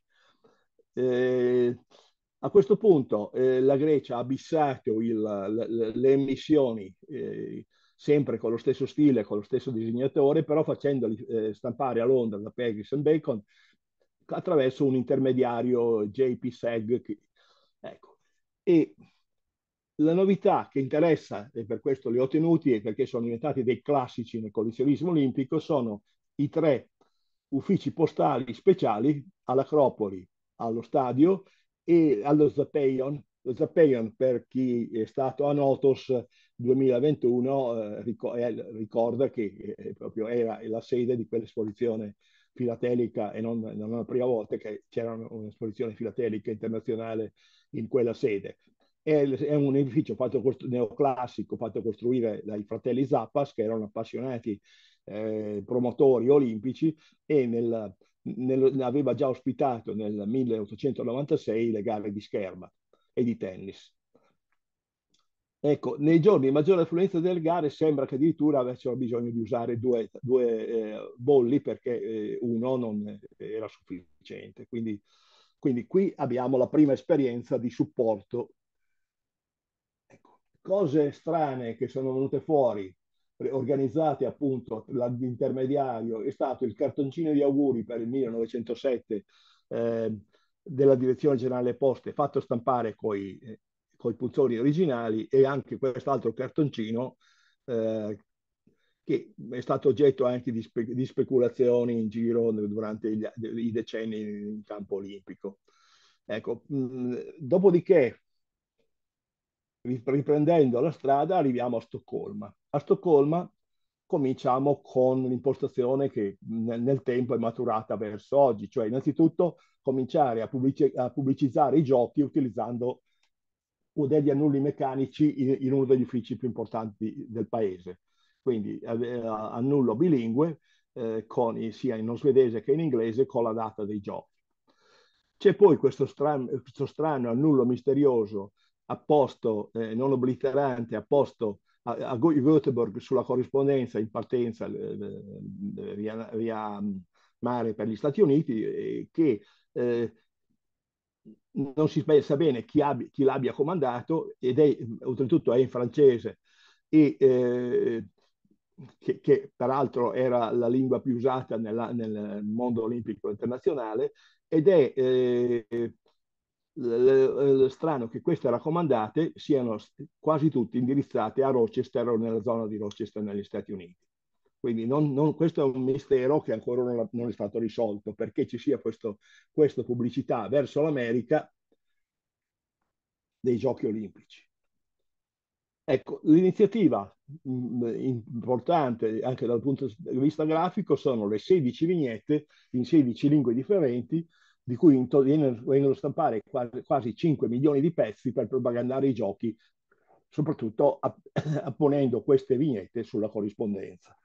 Eh, a questo punto eh, la Grecia ha bissato il, le, le, emissioni eh, sempre con lo stesso stile, con lo stesso disegnatore, però facendoli eh, stampare a Londra da Pegasus and Bacon attraverso un intermediario JPSEG. Che, ecco. E la novità che interessa, e per questo li ho tenuti e perché sono diventati dei classici nel collezionismo olimpico, sono i tre uffici postali speciali all'Acropoli, allo stadio e allo Zappeion. Lo Zappeion, per chi è stato a Notos 2021, eh, ric- eh, ricorda che eh, proprio era la sede di quell'esposizione filatelica e non, non la prima volta che c'era un'esposizione filatelica internazionale in quella sede. È, è un edificio fatto costru- neoclassico fatto costruire dai fratelli Zappas, che erano appassionati eh, promotori olimpici, e nel nel, aveva già ospitato nel 1896 le gare di scherma e di tennis. Ecco, nei giorni di maggiore affluenza delle gare sembra che addirittura avessero bisogno di usare due, due eh, bolli perché eh, uno non era sufficiente. Quindi, quindi qui abbiamo la prima esperienza di supporto. Ecco, cose strane che sono venute fuori organizzate appunto l'intermediario è stato il cartoncino di auguri per il 1907 eh, della direzione generale poste fatto stampare coi, eh, coi punzoni originali e anche quest'altro cartoncino eh, che è stato oggetto anche di, spe di speculazioni in giro durante gli, i decenni in campo olimpico. Ecco, mh, mm, dopodiché riprendendo la strada arriviamo a Stoccolma. A Stoccolma cominciamo con l'impostazione che nel, nel tempo è maturata verso oggi, cioè innanzitutto cominciare a, pubblici- a pubblicizzare i giochi utilizzando degli annulli meccanici in, in, uno degli uffici più importanti del paese. Quindi eh, eh annullo bilingue eh, con, sia in svedese che in inglese con la data dei giochi. C'è poi questo, stran- questo strano annullo misterioso a posto, eh, non obliterante, a posto a, a Göteborg sulla corrispondenza in partenza eh, eh via, via, mm, mare per gli Stati Uniti, eh, che non si sa bene chi, abbia, chi l'abbia comandato ed è oltretutto è in francese e eh, che, che, peraltro era la lingua più usata nella, nel mondo olimpico internazionale ed è eh, strano che queste raccomandate siano quasi tutte indirizzate a Rochester o nella zona di Rochester negli Stati Uniti. Quindi non, non, questo è un mistero che ancora non, non, è stato risolto, perché ci sia questo, questa pubblicità verso l'America dei giochi olimpici. Ecco, l'iniziativa mm, importante anche dal punto di vista grafico sono le 16 vignette in 16 lingue differenti di cui in vengono stampate quasi, quasi 5 milioni di pezzi per propagandare i giochi, soprattutto apponendo queste vignette sulla corrispondenza.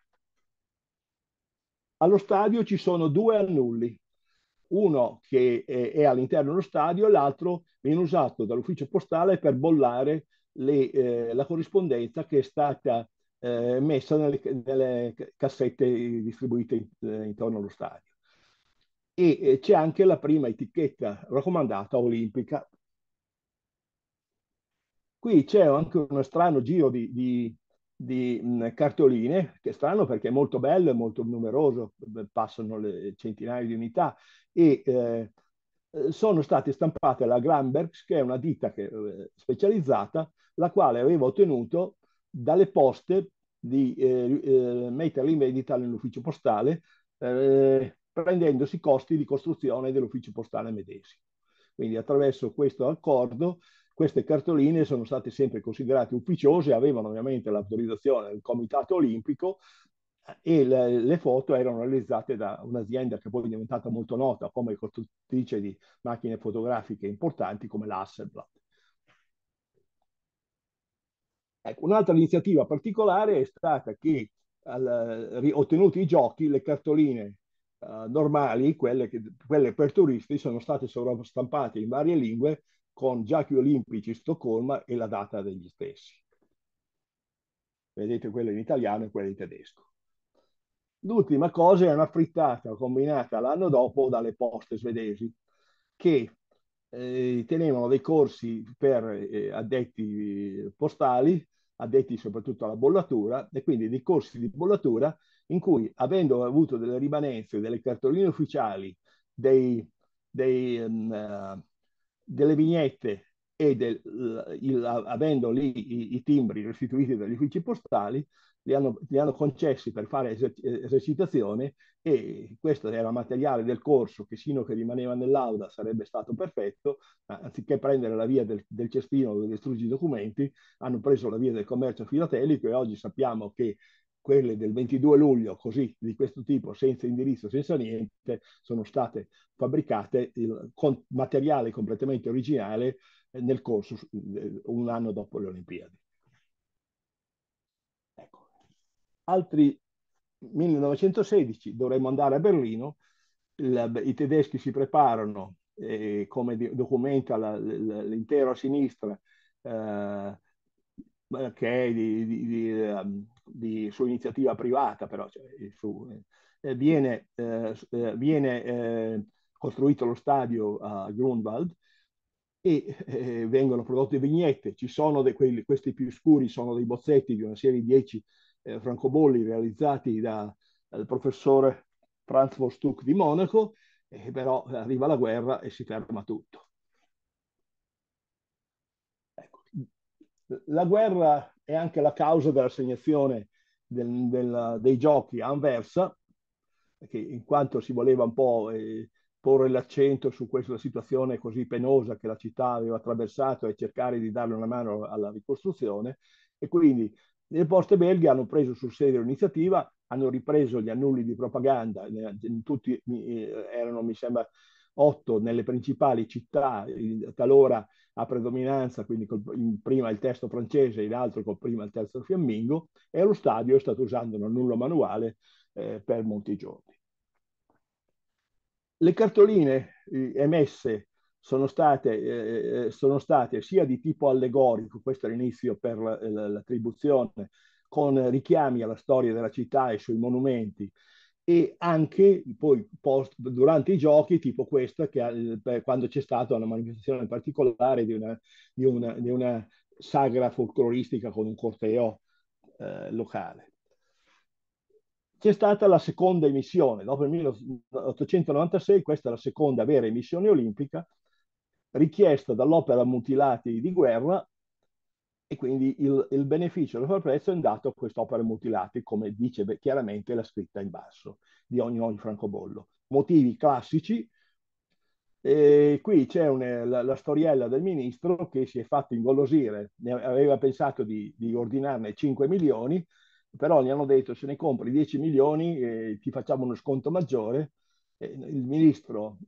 Allo stadio ci sono due annulli, uno che è, è all'interno dello stadio e l'altro viene usato dall'ufficio postale per bollare le, eh, la corrispondenza che è stata eh, messa nelle, nelle, cassette distribuite in, eh, intorno allo stadio e eh, c'è anche la prima etichetta raccomandata olimpica. Qui c'è anche uno strano giro di, di, di cartoline, che è strano perché è molto bello e molto numeroso, passano le centinaia di unità, e eh, eh sono state stampate alla Grambergs, che è una ditta che, eh, specializzata, la quale aveva ottenuto dalle poste di eh, eh, metterle in vendita nell'ufficio postale eh, prendendosi i costi di costruzione dell'ufficio postale medesimo. Quindi attraverso questo accordo queste cartoline sono state sempre considerate ufficiose, avevano ovviamente l'autorizzazione del Comitato Olimpico eh, e le, le, foto erano realizzate da un'azienda che poi è diventata molto nota come costruttrice di macchine fotografiche importanti come l'Hasselblad. Ecco, un'altra iniziativa particolare è stata che al, ottenuti i giochi, le cartoline uh, normali, quelle, che, quelle, per turisti, sono state sovrastampate in varie lingue con Giochi Olimpici Stoccolma e la data degli stessi. Vedete quella in italiano e quella in tedesco. L'ultima cosa è una frittata combinata l'anno dopo dalle poste svedesi che eh, tenevano dei corsi per eh, addetti eh, postali, addetti soprattutto alla bollatura, e quindi dei corsi di bollatura in cui avendo avuto delle rimanenze, delle cartoline ufficiali, dei, dei, um, delle vignette e del, il, avendo lì i, i, timbri restituiti dagli uffici postali, li hanno, li hanno concessi per fare eser, esercitazione e questo era materiale del corso che sino che rimaneva nell'aula sarebbe stato perfetto, anziché prendere la via del, del cestino dove distruggi i documenti, hanno preso la via del commercio filatelico e oggi sappiamo che quelle del 22 luglio, così di questo tipo, senza indirizzo, senza niente, sono state fabbricate il, con materiale completamente originale eh, nel corso eh, un anno dopo le Olimpiadi. Ecco. Altri 1916 dovremmo andare a Berlino, la, i tedeschi si preparano, eh, come di, documenta l'intero a sinistra, eh, che è di, di, di um, di sua iniziativa privata, però cioè, eh, suo, eh, eh, viene, eh, eh viene costruito lo stadio a Grunwald e vengono prodotte vignette, ci sono de, quelli, questi più scuri, sono dei bozzetti di una serie di 10 francobolli realizzati da, dal professore Franz von Stuck di Monaco, e però arriva la guerra e si ferma tutto. Ecco. la guerra è anche la causa dell'assegnazione del, del, dei giochi a Anversa, che in quanto si voleva un po' eh, porre l'accento su questa situazione così penosa che la città aveva attraversato e cercare di darle una mano alla ricostruzione. E quindi le poste belghe hanno preso sul serio l'iniziativa, hanno ripreso gli annulli di propaganda, tutti eh, erano, mi sembra, 8 nelle principali città, talora a predominanza, quindi col, prima il testo francese, in altro col prima il terzo fiammingo, e lo stadio è stato usando un annullo manuale eh, per molti giorni. Le cartoline eh, emesse sono state, eh, eh, eh, sono state, sia di tipo allegorico, questo è l'inizio per l'attribuzione, con richiami alla storia della città e sui monumenti, e anche poi post, durante i giochi, tipo questa, che eh, quando c'è stata una manifestazione particolare di una, di una, di una sagra folcloristica con un corteo eh, locale. C'è stata la seconda emissione, dopo il 1896, questa è la seconda vera emissione olimpica, richiesta dall'opera Mutilati di guerra e quindi il, il beneficio del prezzo è andato a quest'opera mutilati, come dice chiaramente la scritta in basso di ogni, ogni francobollo. Motivi classici, e qui c'è una, la, la, storiella del ministro che si è fatto ingolosire, ne aveva pensato di, di ordinarne 5 milioni, però gli hanno detto se ne compri 10 milioni eh, ti facciamo uno sconto maggiore. Eh, il ministro,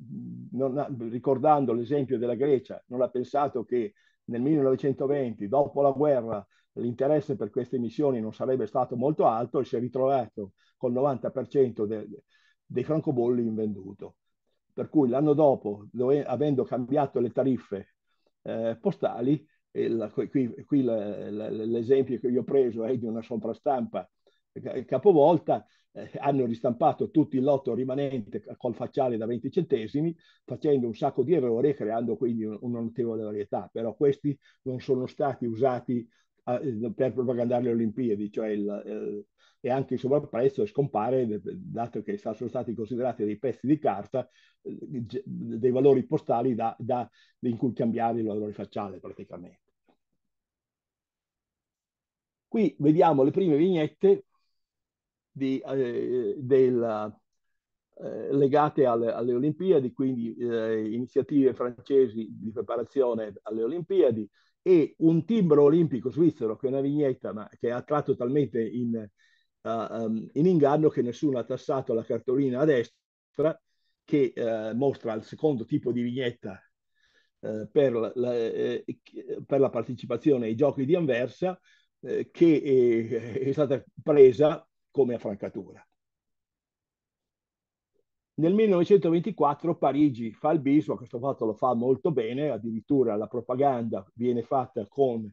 ha, ricordando l'esempio della Grecia, non ha pensato che nel 1920, dopo la guerra, l'interesse per queste missioni non sarebbe stato molto alto e si è ritrovato col 90% de, dei francobolli invenduto. Per cui l'anno dopo, dove, avendo cambiato le tariffe eh, postali, il, qui, qui l'esempio che io ho preso è di una soprastampa eh, capovolta, eh, hanno ristampato tutto il lotto rimanente col facciale da 20 centesimi, facendo un sacco di errori e creando quindi un, una notevole varietà. Però questi non sono stati usati eh, per propagandare le Olimpiadi, cioè il, eh, e anche il sovrapprezzo scompare, dato che sono stati considerati dei pezzi di carta, eh, dei valori postali da, da, in cui cambiare il valore facciale praticamente. Qui vediamo le prime vignette di, eh, del, eh, legate alle, alle, Olimpiadi, quindi eh, iniziative francesi di preparazione alle Olimpiadi e un timbro olimpico svizzero che è una vignetta ma che ha tratto talmente in, uh, um, in inganno che nessuno ha tassato la cartolina a destra che uh, mostra il secondo tipo di vignetta uh, per, la, la, eh, per, la, partecipazione ai giochi di Anversa eh, che è, è, stata presa come affrancatura. Nel 1924 Parigi fa il bispo, a questo fatto lo fa molto bene, addirittura la propaganda viene fatta con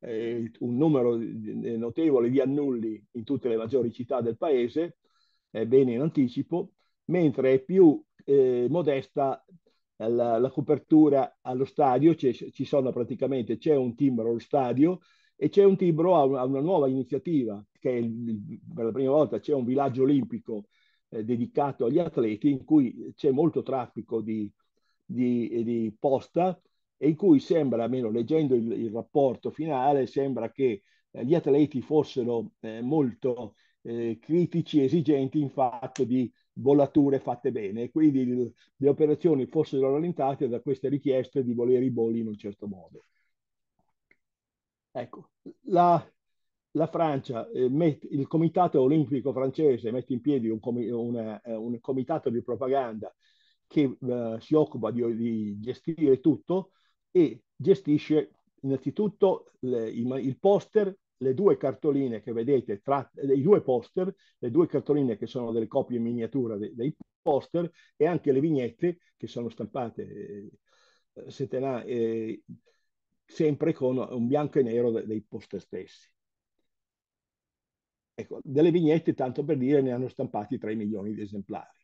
eh, un numero eh, notevole di annulli in tutte le maggiori città del paese, eh, bene in anticipo, mentre è più eh, modesta la, la, copertura allo stadio, cioè ci sono praticamente, c'è un timbro allo stadio, e c'è un Tibro a una, a una nuova iniziativa, che il, per la prima volta c'è un villaggio olimpico eh, dedicato agli atleti, in cui c'è molto traffico di, di, eh, di posta e in cui sembra, almeno leggendo il, il rapporto finale, sembra che eh, gli atleti fossero eh, molto eh, critici, esigenti in fatto di bollature fatte bene, quindi le operazioni fossero rallentate da queste richieste di volere i bolli in un certo modo. Ecco, la, la Francia, eh, mette, il Comitato Olimpico francese mette in piedi un, comi, una, eh, un comitato di propaganda che eh, si occupa di, di, gestire tutto e gestisce innanzitutto le, il, il, poster, le due cartoline che vedete, tra, eh, i due poster, le due cartoline che sono delle copie in miniatura dei, dei poster e anche le vignette che sono stampate. Eh, setena, eh sempre con un bianco e nero dei poster stessi. Ecco, delle vignette, tanto per dire, ne hanno stampati 3 milioni di esemplari.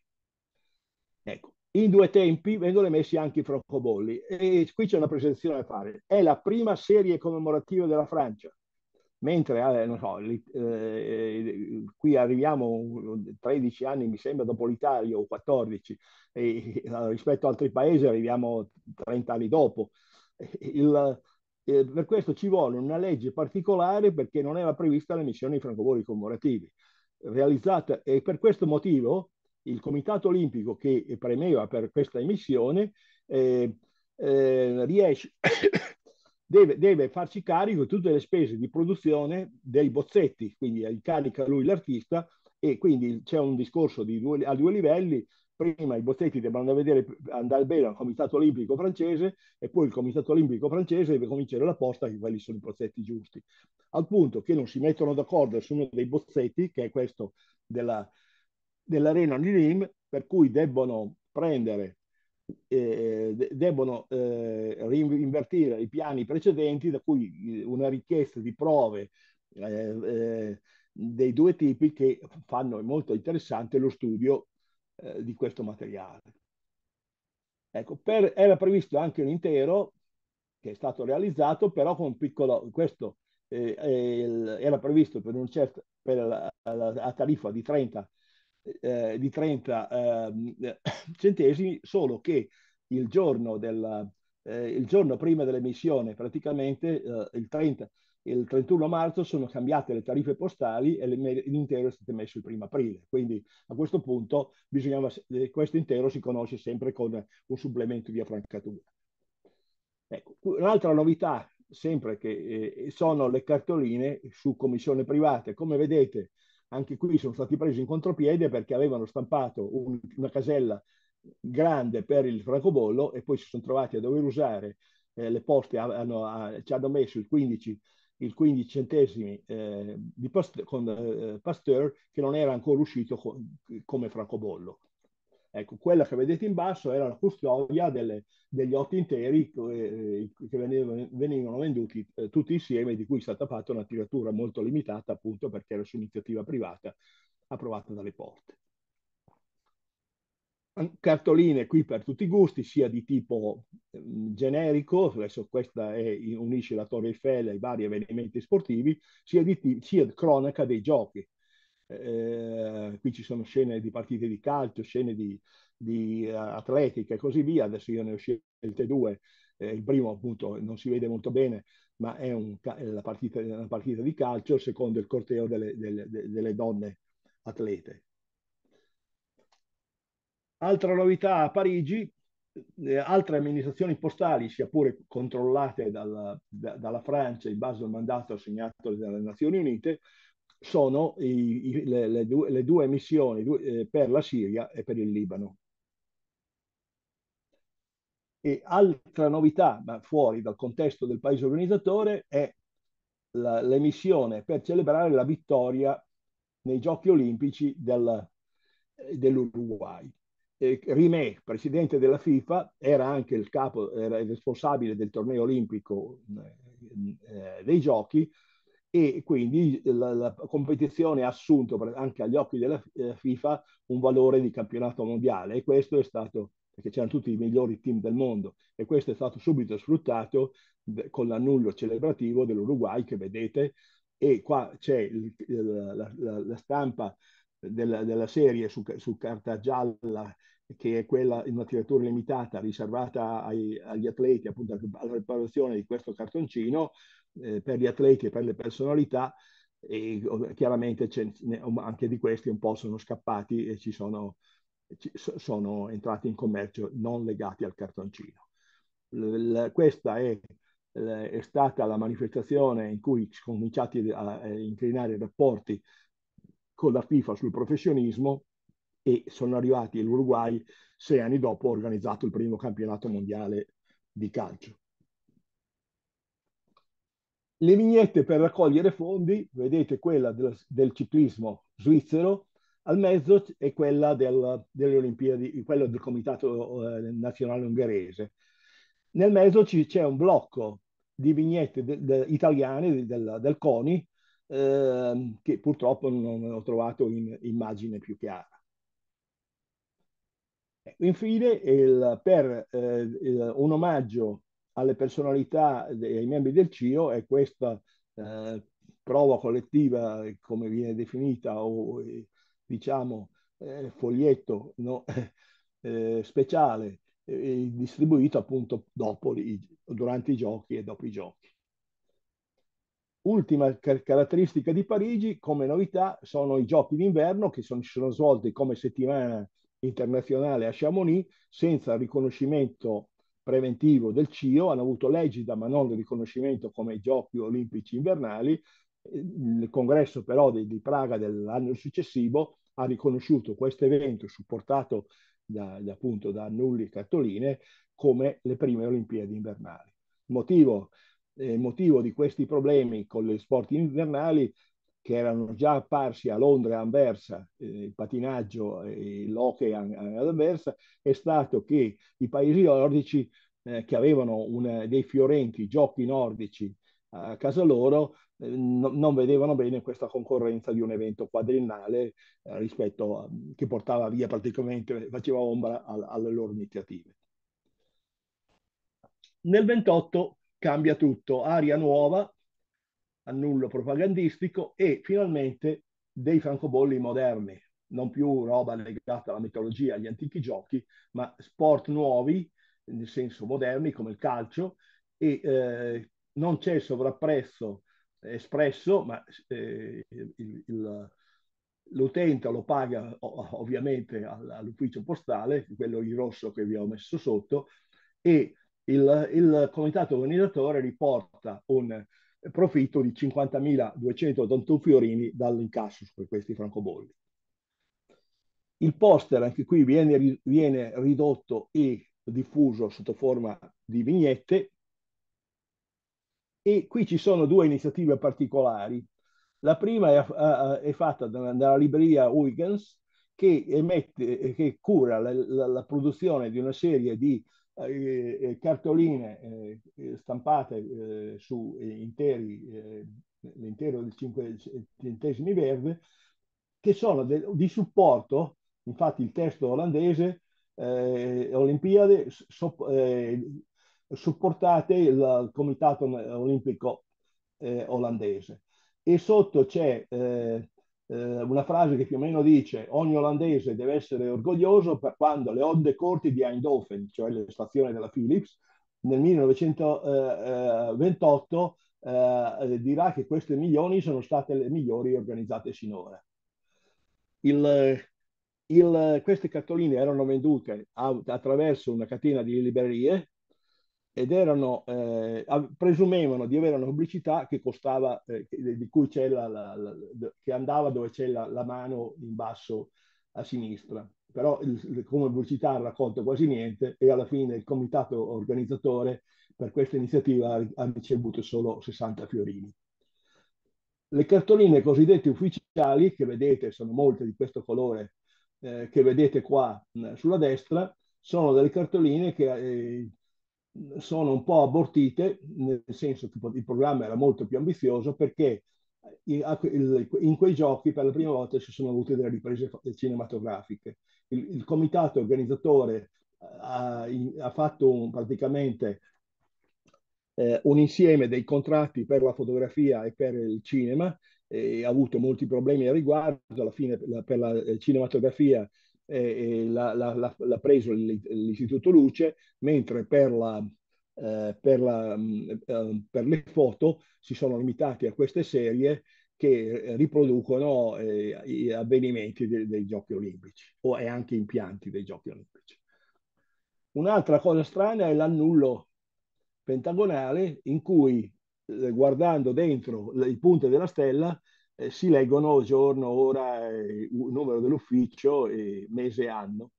Ecco, in due tempi vengono emessi anche i francobolli e qui c'è una presentazione da fare. È la prima serie commemorativa della Francia, mentre eh, non so, eh, qui arriviamo 13 anni, mi sembra, dopo l'Italia o 14, e, eh, rispetto ad altri paesi arriviamo 30 anni dopo. Il, eh, per questo ci vuole una legge particolare perché non era prevista l'emissione di francobolli commemorativi. Realizzata, e per questo motivo il Comitato Olimpico che premeva per questa emissione eh, eh, riesce, deve, deve, farsi carico di tutte le spese di produzione dei bozzetti, quindi incarica lui l'artista e quindi c'è un discorso due, a due livelli prima i bozzetti devono andare vedere andare bene al Comitato Olimpico francese e poi il Comitato Olimpico francese deve cominciare la posta che quelli sono i bozzetti giusti. Al punto che non si mettono d'accordo su uno dei bozzetti, che è questo della, dell'arena di Rim, per cui debbono prendere, eh, debbono eh, rinvertire i piani precedenti, da cui eh, una richiesta di prove. Eh, eh, dei due tipi che fanno molto interessante lo studio eh, di questo materiale. Ecco, per, era previsto anche un intero che è stato realizzato, però con un piccolo, questo eh, eh, era previsto per, un certo, per la, la, la tariffa di 30, eh, di 30 ehm, centesimi, solo che il giorno, del, eh, il giorno prima dell'emissione, praticamente il 30 il 31 marzo sono cambiate le tariffe postali e l'intero è stato messo il primo aprile. Quindi a questo punto bisognava, eh, questo intero si conosce sempre con un supplemento di affrancatura. Ecco, un'altra novità sempre che eh, eh sono le cartoline su commissione private. Come vedete anche qui sono stati presi in contropiede perché avevano stampato un, una casella grande per il francobollo e poi si sono trovati a dover usare eh, le poste hanno, a, ci hanno messo il 15 il 15 centesimi eh, di Pasteur, con eh, Pasteur che non era ancora uscito co come francobollo. Ecco, quella che vedete in basso era la custodia delle, degli otti interi eh, eh che venivano, venivano venduti eh, tutti insieme, di cui è stata fatta una tiratura molto limitata appunto perché era su iniziativa privata approvata dalle porte cartoline qui per tutti i gusti, sia di tipo ehm, generico, adesso questa è, unisce la Torre Eiffel ai vari avvenimenti sportivi, sia di sia cronaca dei giochi. Eh, qui ci sono scene di partite di calcio, scene di, di uh, eh, atletica e così via. Adesso io ne ho scelte due. Eh, il primo appunto non si vede molto bene, ma è, un, è la partita, una partita di calcio, il secondo è il corteo delle, delle, delle donne atlete. Altra novità a Parigi, eh, altre amministrazioni postali, sia pure controllate dalla, da, dalla Francia in base al mandato assegnato dalle Nazioni Unite, sono i, i, le, le, due, le, due, missioni due, eh, per la Siria e per il Libano. E altra novità, ma fuori dal contesto del paese organizzatore, è la, l'emissione per celebrare la vittoria nei Giochi Olimpici del, dell'Uruguay eh, Rimé, presidente della FIFA, era anche il capo, era il responsabile del torneo olimpico eh, eh dei giochi e quindi la, la, competizione ha assunto anche agli occhi della eh, FIFA un valore di campionato mondiale e questo è stato perché c'erano tutti i migliori team del mondo e questo è stato subito sfruttato con l'annullo celebrativo dell'Uruguay che vedete e qua c'è il, la, la, la, stampa della, della serie su, su, carta gialla, che è quella in una tiratura limitata riservata ai, agli atleti, appunto alla preparazione di questo cartoncino, eh, per gli atleti e per le personalità, e eh, chiaramente um, anche di questi un po' sono scappati e ci sono, ci sono entrati in commercio non legati al cartoncino. L questa è, è, stata la manifestazione in cui cominciati a, a inclinare i rapporti con la FIFA sul professionismo e sono arrivati all'Uruguay sei anni dopo ha organizzato il primo campionato mondiale di calcio. Le vignette per raccogliere fondi, vedete quella del, del ciclismo svizzero, al mezzo e quella del, delle Olimpiadi, quella del Comitato eh, Nazionale Ungherese. Nel mezzo ci, c'è un blocco di vignette de, de, italiane del, del CONI eh, che purtroppo non ho trovato in immagine più chiara. Eh, infine, il, per eh, il, un omaggio alle personalità e ai membri del CIO è questa eh, prova collettiva, come viene definita, o diciamo, eh, foglietto no, eh, speciale eh, distribuito appunto dopo, durante i giochi e dopo i giochi. Ultima car- caratteristica di Parigi, come novità, sono i giochi d'inverno che sono, sono svolti come settimana internazionale a Chamonix senza riconoscimento preventivo del CIO, hanno avuto l'egida ma non il riconoscimento come giochi olimpici invernali. Il congresso però di, di Praga dell'anno successivo ha riconosciuto questo evento supportato da, da, appunto da Nulli e Cattoline come le prime Olimpiadi invernali. Motivo eh, motivo di questi problemi con gli sport invernali che erano già apparsi a Londra, e Anversa, eh, il patinaggio e l'hockey ad Anversa, è stato che i paesi nordici eh, che avevano una, dei fiorenti giochi nordici a casa loro eh, no, non vedevano bene questa concorrenza di un evento quadriennale eh, rispetto a, che portava via praticamente, faceva ombra al, alle loro iniziative. Nel 28 cambia tutto, aria nuova, annullo propagandistico e finalmente dei francobolli moderni, non più roba legata alla mitologia, agli antichi giochi, ma sport nuovi, nel senso moderni come il calcio, e eh, non c'è sovrapprezzo espresso, ma eh, il, il, l'utente lo paga ovviamente all'ufficio postale, quello in rosso che vi ho messo sotto, e il, il comitato organizzatore riporta un profitto di 50.281 fiorini dall'incasso su questi francobolli. Il poster anche qui viene, viene ridotto e diffuso sotto forma di vignette e qui ci sono due iniziative particolari. La prima è, è fatta dalla, dalla libreria Huygens che, emette, che cura la, la, la, produzione di una serie di eh, eh, cartoline eh, stampate su interi, l'intero del centesimi verde, che sono di supporto, infatti il testo olandese, Olimpiade, so, supportate il Comitato Olimpico olandese. E sotto c'è eh, eh, una frase che più o meno dice ogni olandese deve essere orgoglioso per quando le onde corti di Eindhoven, cioè la stazione della Philips, nel 1928 eh, eh, dirà che queste milioni sono state le migliori organizzate sinora. Il, il, queste cartoline erano vendute a, attraverso una catena di librerie ed erano, eh, presumevano di avere una pubblicità che costava, eh, di cui c'è la, la, la, che andava dove c'è la, la mano in basso a sinistra. Però il, come pubblicità ha raccolto quasi niente e alla fine il comitato organizzatore per questa iniziativa ha ricevuto solo 60 fiorini. Le cartoline cosiddette ufficiali, che vedete sono molte di questo colore, eh, che vedete qua mh, sulla destra, sono delle cartoline che eh, sono un po' abortite, nel senso che il programma era molto più ambizioso perché eh, in quei giochi per la prima volta ci sono avute delle riprese cinematografiche. Il, il comitato organizzatore eh, ha, ha fatto un, praticamente eh, un insieme dei contratti per la fotografia e per il cinema e ha avuto molti problemi al riguardo. Alla fine per la, per la eh, cinematografia eh, l'ha, l'ha, l'ha, preso l'Istituto Luce, mentre per, la, eh, per, la, mm, eh, per, le foto si sono limitati a queste serie che riproducono gli eh, avvenimenti dei, dei giochi olimpici o anche impianti dei giochi olimpici. Un'altra cosa strana è l'annullo pentagonale in cui eh, guardando dentro il punte della stella eh, si leggono giorno, ora, eh, numero dell'ufficio, eh, mese, anno.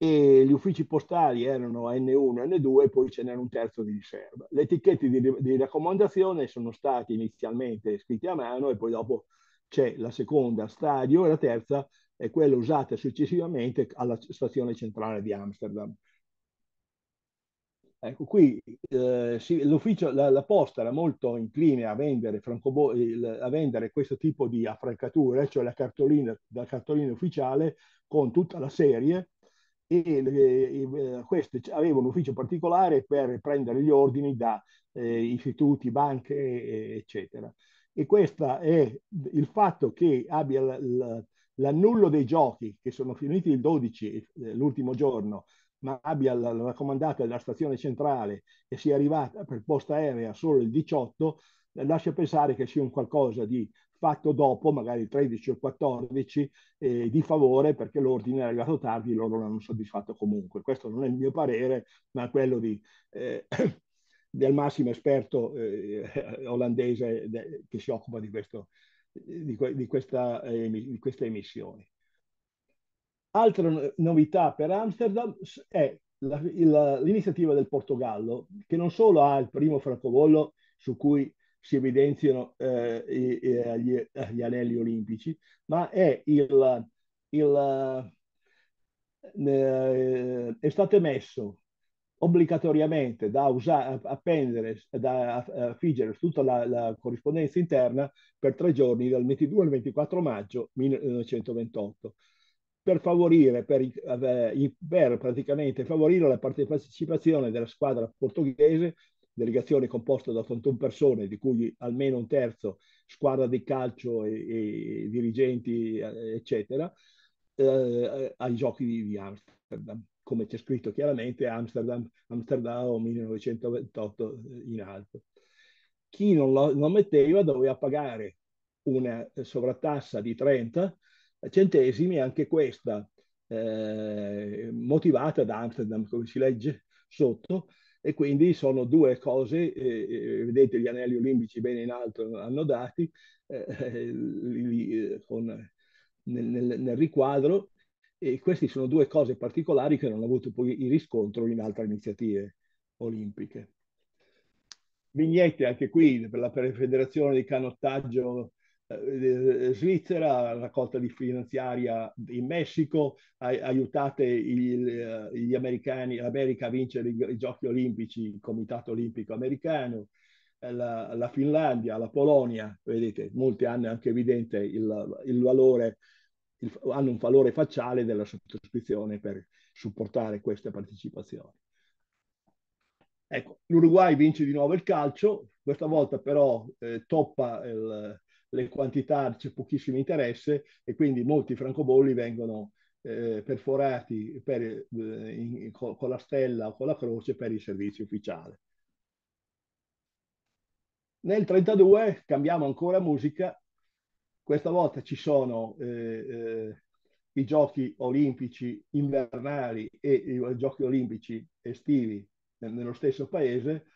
E gli uffici postali erano N1, N2, poi ce n'era un terzo di riserva. Le etichette di, di raccomandazione sono state inizialmente scritte a mano e poi dopo c'è la seconda stadio e la terza è quella usata successivamente alla stazione centrale di Amsterdam. Ecco, qui eh, si, l'ufficio, la, la, posta era molto incline a vendere, francobo- il, a vendere questo tipo di affrancature, cioè la cartolina, la cartolina ufficiale con tutta la serie e, e, eh, e eh, queste aveva un ufficio particolare per prendere gli ordini da eh, istituti, banche, e, eccetera. E questo è il fatto che abbia l, l, l'annullo dei giochi che sono finiti il 12, eh, l'ultimo giorno, ma abbia la, la raccomandata della stazione centrale e sia arrivata per posta aerea solo il 18, eh, lascia pensare che sia un qualcosa di fatto dopo, magari il 13 o il 14, eh, di favore perché l'ordine è arrivato tardi e loro l'hanno soddisfatto comunque. Questo non è il mio parere, ma quello di, eh, del massimo esperto eh, olandese de, che si occupa di, questo, di, di, questa, eh, di queste emissioni. Altra novità per Amsterdam è la, la, l'iniziativa del Portogallo, che non solo ha il primo francobollo su cui si evidenziano eh, i, i, gli, gli, anelli olimpici, ma è, il, il, eh, è stato emesso obbligatoriamente da usare, appendere, da affiggere tutta la, la, corrispondenza interna per tre giorni dal 22 al 24 maggio 1928 per favorire, per, eh, per praticamente favorire la partecipazione della squadra portoghese, delegazione composta da 81 persone, di cui almeno un terzo squadra di calcio e, e dirigenti, eh, eccetera, eh, ai giochi di, di Amsterdam come c'è scritto chiaramente, Amsterdam, Amsterdam 1928 eh, in alto. Chi non lo non metteva doveva pagare una sovrattassa di 30 centesimi, anche questa eh, motivata da Amsterdam, come si legge sotto, e quindi sono due cose, eh, eh vedete gli anelli olimpici bene in alto annodati eh, eh li, eh, con, nel, nel, nel, riquadro, e queste sono due cose particolari che non hanno avuto poi il riscontro in altre iniziative olimpiche. Vignette anche qui per la Federazione di Canottaggio eh, Svizzera, raccolta di finanziaria in Messico, aiutate il, eh, gli americani, l'America a vincere i, i, giochi olimpici, il Comitato Olimpico Americano, eh, la, la, Finlandia, la Polonia, vedete, molti hanno anche evidente il, il valore, il, hanno un valore facciale della sottoscrizione per supportare queste partecipazioni. Ecco, l'Uruguay vince di nuovo il calcio, questa volta però eh, toppa il, le quantità c'è pochissimo interesse e quindi molti francobolli vengono eh, perforati per, eh, in, con, con la stella o con la croce per il servizio ufficiale. Nel 32 cambiamo ancora musica, questa volta ci sono eh, eh, i giochi olimpici invernali e i giochi olimpici estivi nello stesso paese,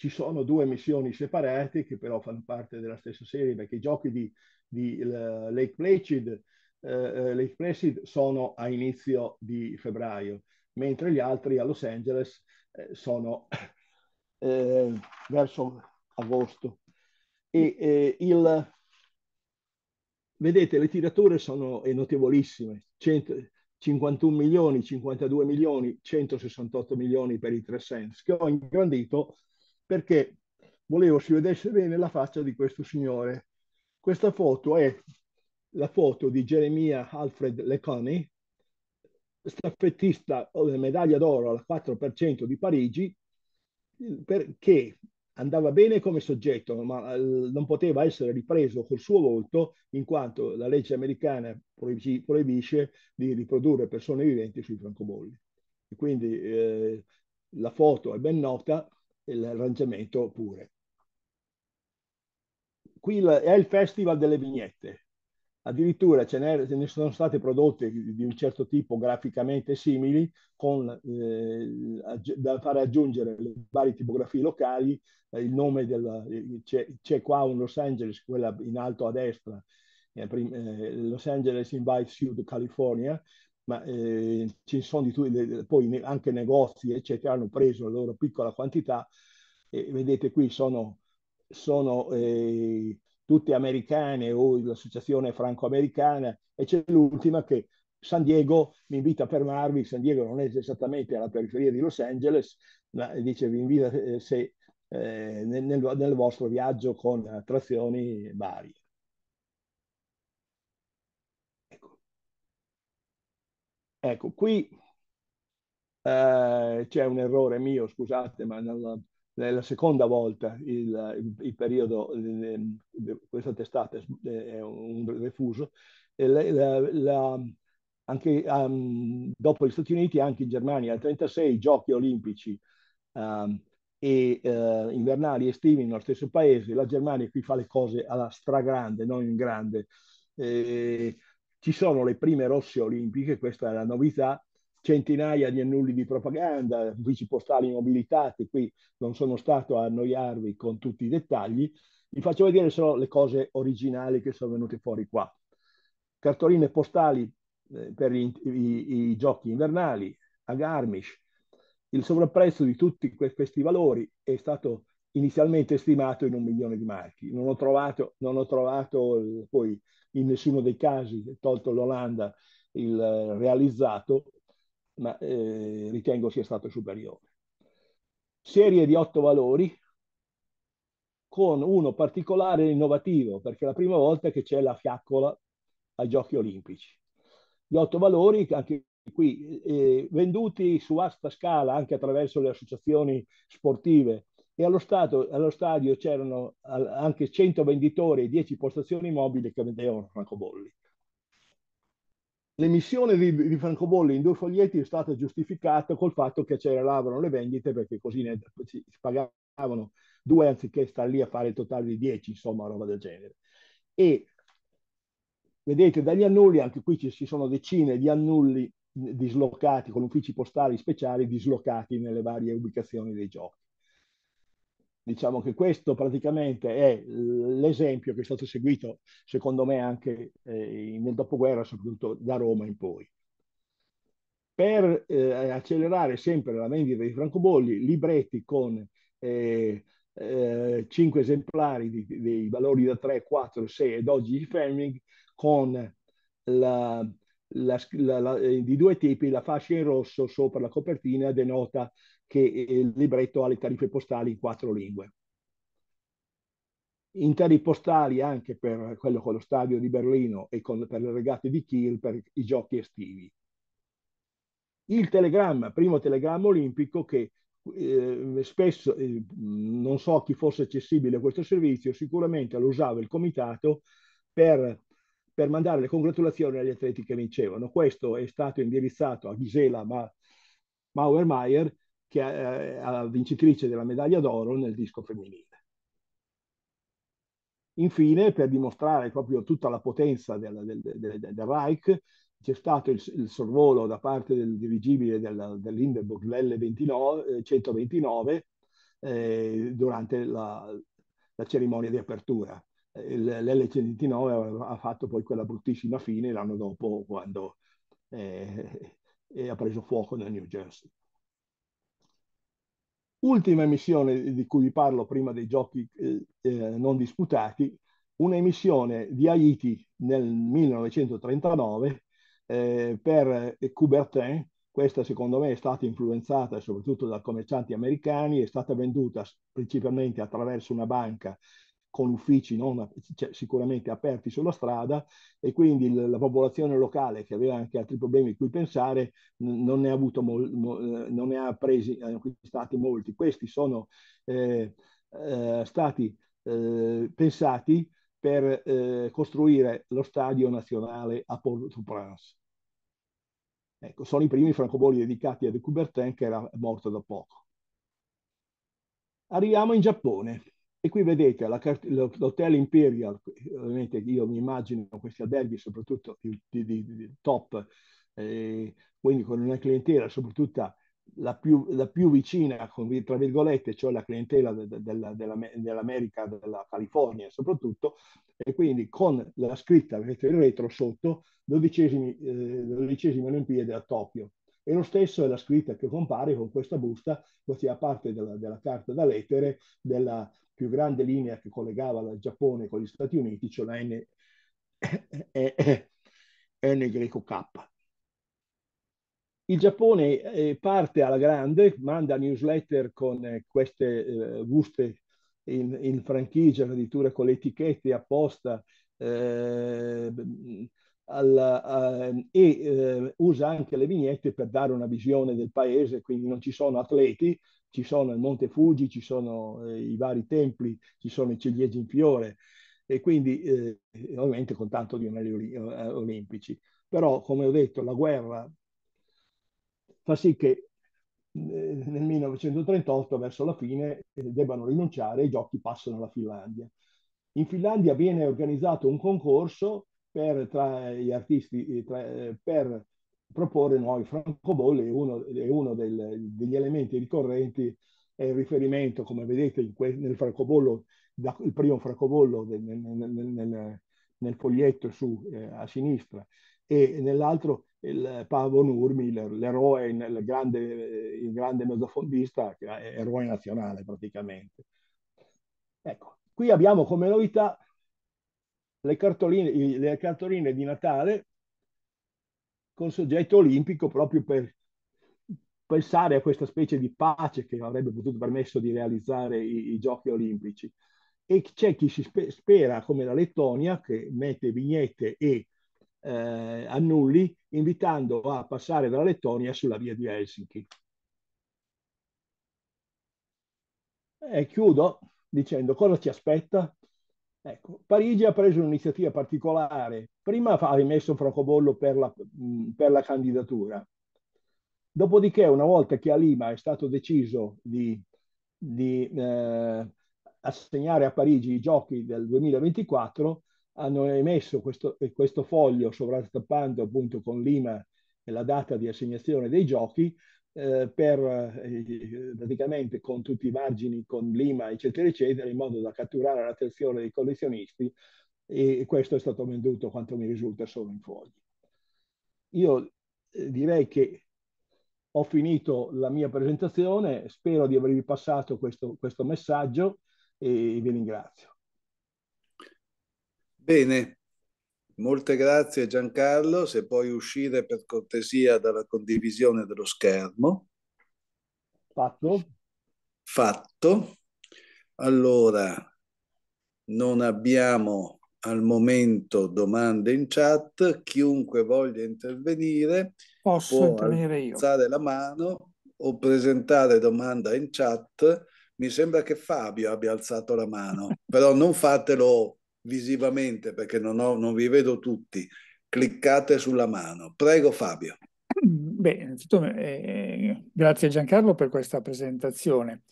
ci sono due missioni separate che però fanno parte della stessa serie perché i giochi di, di eh, Lake, Placid, uh, Lake Placid sono a inizio di febbraio, mentre gli altri a Los Angeles eh, sono eh, verso agosto. E, eh, il, vedete, le tirature sono notevolissime, 51 milioni, 52 milioni, 168 milioni per i tre sens, che ho ingrandito perché volevo si vedesse bene la faccia di questo signore. Questa foto è la foto di Geremia Alfred Leconi, staffettista medaglia d'oro al 4% di Parigi, perché andava bene come soggetto, ma eh, non poteva essere ripreso col suo volto, in quanto la legge americana proibisce di riprodurre persone viventi sui francobolli. quindi eh, la foto è ben nota, l'arrangiamento pure. Qui è il festival delle vignette. Addirittura ce, ne sono state prodotte di un certo tipo graficamente simili con, eh, da fare aggiungere le varie tipografie locali. Eh, il nome del, eh, c'è, qua un Los Angeles, quella in alto a destra, eh, Los Angeles Invite Sud California, ma eh, ci sono di tutti, poi ne, anche negozi, eccetera, hanno preso la loro piccola quantità e vedete qui sono, sono eh, tutte americane o l'associazione franco-americana e c'è l'ultima che San Diego mi invita a fermarvi, San Diego non è esattamente alla periferia di Los Angeles, ma dice vi invita eh, se, eh, nel, nel, vostro viaggio con attrazioni varie. Ecco, qui eh, c'è un errore mio, scusate, ma nella, nella seconda volta il, il, il periodo, di questa testata è un refuso, la, la, la, anche, um, dopo gli Stati Uniti, anche in Germania, al 36 giochi olimpici um, e uh, invernali e estivi nello stesso paese, la Germania qui fa le cose alla stragrande, non in grande. E, ci sono le prime rosse olimpiche, questa è la novità, centinaia di annulli di propaganda, uffici postali mobilitati, qui non sono stato a annoiarvi con tutti i dettagli, vi faccio vedere solo le cose originali che sono venute fuori qua. Cartoline postali eh, per i, i, i, giochi invernali a Garmisch, il sovrapprezzo di tutti questi valori è stato inizialmente stimato in un milione di marchi. Non ho trovato, non ho trovato eh, poi in nessuno dei casi, tolto l'Olanda, il eh, realizzato, ma eh, ritengo sia stato superiore. Serie di otto valori con uno particolare e innovativo, perché è la prima volta che c'è la fiaccola ai giochi olimpici. Gli otto valori, anche qui, eh, eh venduti su vasta scala anche attraverso le associazioni sportive e allo, stato, allo stadio c'erano anche 100 venditori e 10 postazioni mobili che vendevano francobolli. L'emissione di, di francobolli in due foglietti è stata giustificata col fatto che c'erano le vendite perché così ne, si pagavano due anziché star lì a fare il totale di 10, insomma, roba del genere. E vedete dagli annulli, anche qui ci, ci sono decine di annulli dislocati con uffici postali speciali dislocati nelle varie ubicazioni dei giochi. Diciamo che questo praticamente è l'esempio che è stato seguito, secondo me, anche eh, nel dopoguerra, soprattutto da Roma in poi. Per eh, accelerare sempre la vendita di francobolli, libretti con eh, 5 eh, esemplari di, dei valori da 3, 4, 6 e 12 di Ferming, con la, la, la, di due tipi, la fascia in rosso sopra la copertina denota che eh, il libretto ha le tariffe postali in quattro lingue. Interi postali anche per quello con lo stadio di Berlino e con, per le regate di Kiel per i giochi estivi. Il telegramma, primo telegramma olimpico che eh, spesso, eh, non so chi fosse accessibile a questo servizio, sicuramente lo usava il comitato per, per mandare le congratulazioni agli atleti che vincevano. Questo è stato indirizzato a Gisela ma, Mauermeier che è la eh, vincitrice della medaglia d'oro nel disco femminile. Infine, per dimostrare proprio tutta la potenza del, del, del, del Reich, c'è stato il, il, sorvolo da parte del dirigibile della, dell'Hindenburg L129 eh, durante la, la, cerimonia di apertura. Eh, L'L129 ha fatto poi quella bruttissima fine l'anno dopo quando eh, ha preso fuoco nel New Jersey. Ultima emissione di cui vi parlo prima dei giochi eh, eh non disputati, una un'emissione di Haiti nel 1939 eh, per Coubertin, questa secondo me è stata influenzata soprattutto da commercianti americani, è stata venduta principalmente attraverso una banca con uffici non, cioè, sicuramente aperti sulla strada e quindi la popolazione locale che aveva anche altri problemi a cui pensare non ne ha, avuto mol, eh, non ne ha presi, eh, acquistati molti. Questi sono eh, eh, stati eh, pensati per eh, costruire lo stadio nazionale a Port-au-Prince. Ecco, sono i primi francobolli dedicati a De Coubertin che era morto da poco. Arriviamo in Giappone. E qui vedete l'Hotel Imperial, ovviamente io mi immagino questi alberghi soprattutto di, di, di top, eh, quindi con una clientela soprattutto la più, la più vicina, con, tra virgolette, cioè la clientela de, de, de, dell'America, della California soprattutto, e quindi con la scritta, vedete il retro sotto, dodicesimi, eh, dodicesimi a Tokyo. E lo stesso è la scritta che compare con questa busta, questa parte della, della carta da lettere della, più grande linea che collegava il Giappone con gli Stati Uniti, cioè la N, eh, eh, eh, K. Il Giappone parte alla grande, manda newsletter con queste buste in, in franchigia, addirittura con le etichette apposta, eh, alla, a, ehm, e eh, usa anche le vignette per dare una visione del paese, quindi non ci sono atleti, ci sono il Monte Fuji, ci sono eh, i vari templi, ci sono i ciliegi in fiore e quindi eh, ovviamente con tanto di anelli eh, olimpici. Però, come ho detto, la guerra fa sì che eh, nel 1938, verso la fine, eh, debbano rinunciare e i giochi passano alla Finlandia. In Finlandia viene organizzato un concorso per, tra gli artisti, tra, per proporre nuovi francobolli e uno, è uno del, degli elementi ricorrenti è il riferimento, come vedete que- nel francobollo, da, il primo francobollo del, nel, nel, nel, foglietto su eh, a sinistra e nell'altro il Pavo Nurmi, l'eroe, il grande, il grande mezzofondista, eroe nazionale praticamente. Ecco, qui abbiamo come novità le cartoline, le cartoline di Natale col soggetto olimpico proprio per pensare a questa specie di pace che avrebbe potuto permesso di realizzare i, i giochi olimpici. E c'è chi si spe- spera, come la Lettonia, che mette vignette e eh, annulli, invitando a passare dalla Lettonia sulla via di Helsinki. E chiudo dicendo cosa ci aspetta Ecco, Parigi ha preso un'iniziativa particolare. Prima ha emesso un francobollo per la, mm, per la candidatura. Dopodiché, una volta che a Lima è stato deciso di, di eh, assegnare a Parigi i giochi del 2024, hanno emesso questo, questo foglio sovrastampando appunto con Lima la data di assegnazione dei giochi, eh, per, eh, praticamente con tutti i margini, con lima, eccetera, eccetera, in modo da catturare l'attenzione dei collezionisti e questo è stato venduto, quanto mi risulta, solo in fogli. Io eh, direi che ho finito la mia presentazione, spero di avervi passato questo, questo messaggio e vi ringrazio. Bene, Molte grazie Giancarlo, se puoi uscire per cortesia dalla condivisione dello schermo. Fatto. Fatto. Allora, non abbiamo al momento domande in chat, chiunque voglia intervenire Posso può intervenire alzare io. la mano o presentare domanda in chat. Mi sembra che Fabio abbia alzato la mano, però non fatelo visivamente perché non, ho, non vi vedo tutti, cliccate sulla mano. Prego Fabio. Beh, innanzitutto eh, grazie Giancarlo per questa presentazione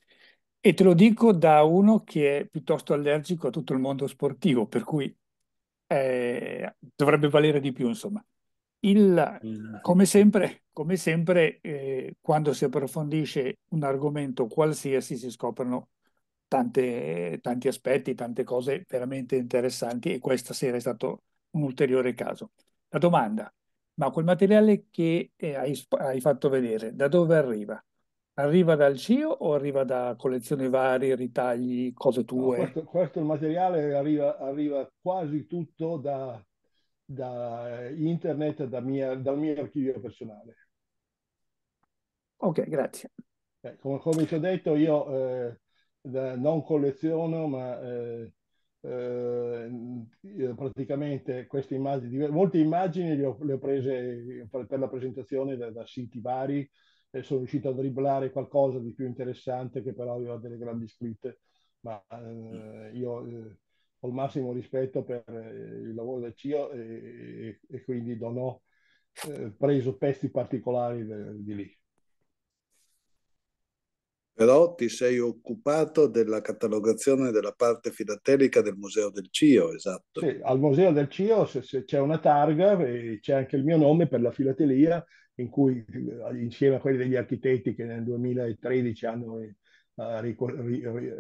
e te lo dico da uno che è piuttosto allergico a tutto il mondo sportivo, per cui eh, dovrebbe valere di più, insomma. Il, mm. come sempre, come sempre eh, quando si approfondisce un argomento qualsiasi si scoprono tante, tanti aspetti, tante cose veramente interessanti e questa sera è stato un ulteriore caso. La domanda, ma quel materiale che eh, hai, hai fatto vedere, da dove arriva? Arriva dal CIO o arriva da collezioni varie, ritagli, cose tue? No, questo, questo materiale arriva, arriva, quasi tutto da, da internet, da mia, dal mio archivio personale. Ok, grazie. Eh, come, come, ci ho detto, io eh, da, non colleziono, ma eh, eh, praticamente queste immagini, molte immagini le ho, le ho prese per, per, la presentazione da, da siti vari e sono riuscito a dribblare qualcosa di più interessante che però aveva delle grandi scritte, ma eh, io eh, ho il massimo rispetto per eh, il lavoro del CIO e, e, e quindi non ho eh, preso pezzi particolari de, di lì. Però ti sei occupato della catalogazione della parte filatelica del Museo del CIO, esatto. Sì, al Museo del CIO se, se c'è una targa e eh, c'è anche il mio nome per la filatelia, in cui eh, insieme a quelli degli architetti che nel 2013 hanno eh,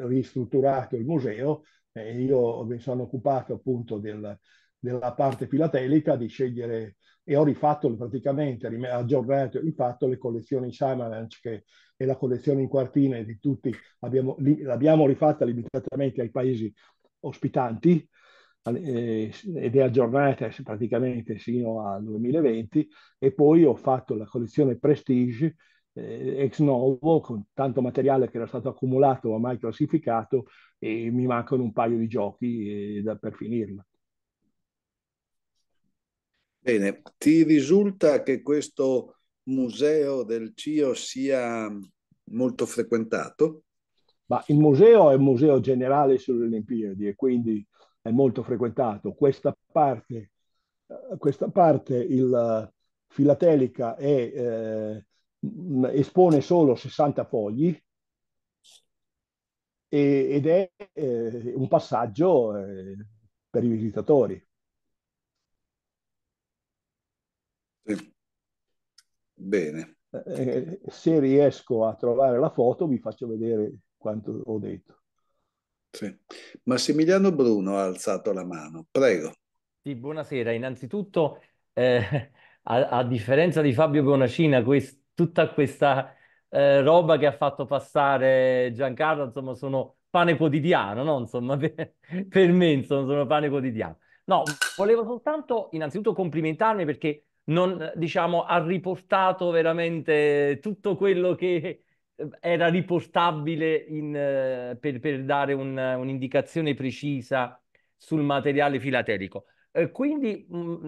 ristrutturato il museo, eh, io mi sono occupato appunto del, della parte filatelica, di scegliere e ho rifatto praticamente, aggiornato, rifatto le collezioni Shyamalanch, che è la collezione in quartine di tutti, abbiamo, li, l'abbiamo rifatta limitatamente ai paesi ospitanti eh, ed è aggiornata eh, praticamente fino al 2020 e poi ho fatto la collezione Prestige eh, ex novo con tanto materiale che era stato accumulato ma mai classificato e mi mancano un paio di giochi eh, da, per finirla. Bene, ti risulta che questo museo del CIO sia molto frequentato? Ma il museo è un museo generale sulle Olimpiadi e quindi è molto frequentato. Questa parte, eh, questa parte il, eh, filatelica è, eh, espone solo 60 fogli ed è eh, un passaggio eh, per i visitatori. Bene. Eh, eh, se riesco a trovare la foto vi faccio vedere quanto ho detto. Sì. Massimiliano Bruno ha alzato la mano, prego. Sì, buonasera. Innanzitutto, eh, a, a, differenza di Fabio Bonacina, quest, tutta questa eh, roba che ha fatto passare Giancarlo, insomma, sono pane quotidiano, no? Insomma, per, per me, insomma, sono pane quotidiano. No, volevo soltanto innanzitutto complimentarmi perché non, diciamo, ha riportato veramente tutto quello che eh, era riportabile in, eh, per, per, dare un, un'indicazione precisa sul materiale filatelico. Eh, quindi, mm,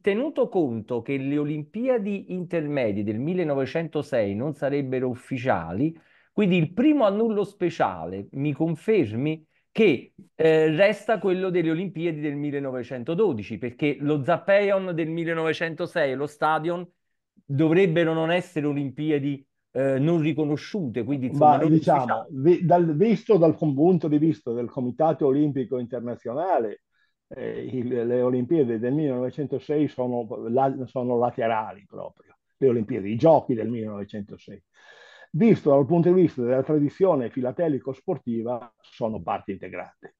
tenuto conto che le Olimpiadi intermedie del 1906 non sarebbero ufficiali, quindi il primo annullo speciale, mi confermi, che eh, resta quello delle Olimpiadi del 1912, perché lo Zappeion del 1906 e lo Stadion dovrebbero non essere Olimpiadi eh, non riconosciute. Quindi, insomma, Ma, diciamo, vi, dal, visto dal punto di vista del Comitato Olimpico Internazionale, eh, il, le Olimpiadi del 1906 sono, la, sono laterali proprio, le Olimpiadi, i giochi del 1906 visto dal punto di vista della tradizione filatelico-sportiva, sono parte integrante.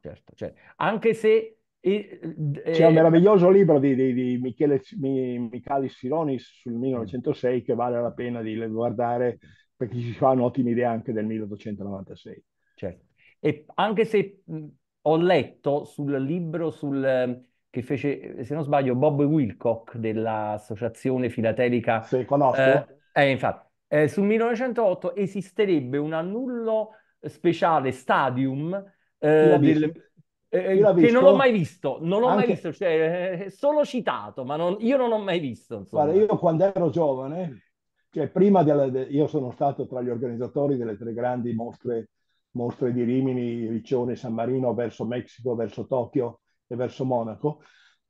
Certo, certo. Anche se... Eh, C'è un eh, meraviglioso libro di, di, di Michele Michali Sironi sul 1906 che vale la pena di guardare perché ci fanno ottime idee anche del 1896. Certo. E anche se mh, ho letto sul libro sul, che fece, eh, se non sbaglio, Bob Wilcock dell'Associazione Filatelica... Se conosco. Eh, eh infatti, eh, sul 1908 esisterebbe un annullo speciale stadium eh, del, eh, eh che non ho mai visto, non ho Anche... mai visto, cioè, eh, solo citato, ma non, io non ho mai visto. Guarda, io quando ero giovane, cioè prima della, de, io sono stato tra gli organizzatori delle tre grandi mostre, mostre di Rimini, Riccione, San Marino, verso Messico, verso Tokyo e verso Monaco.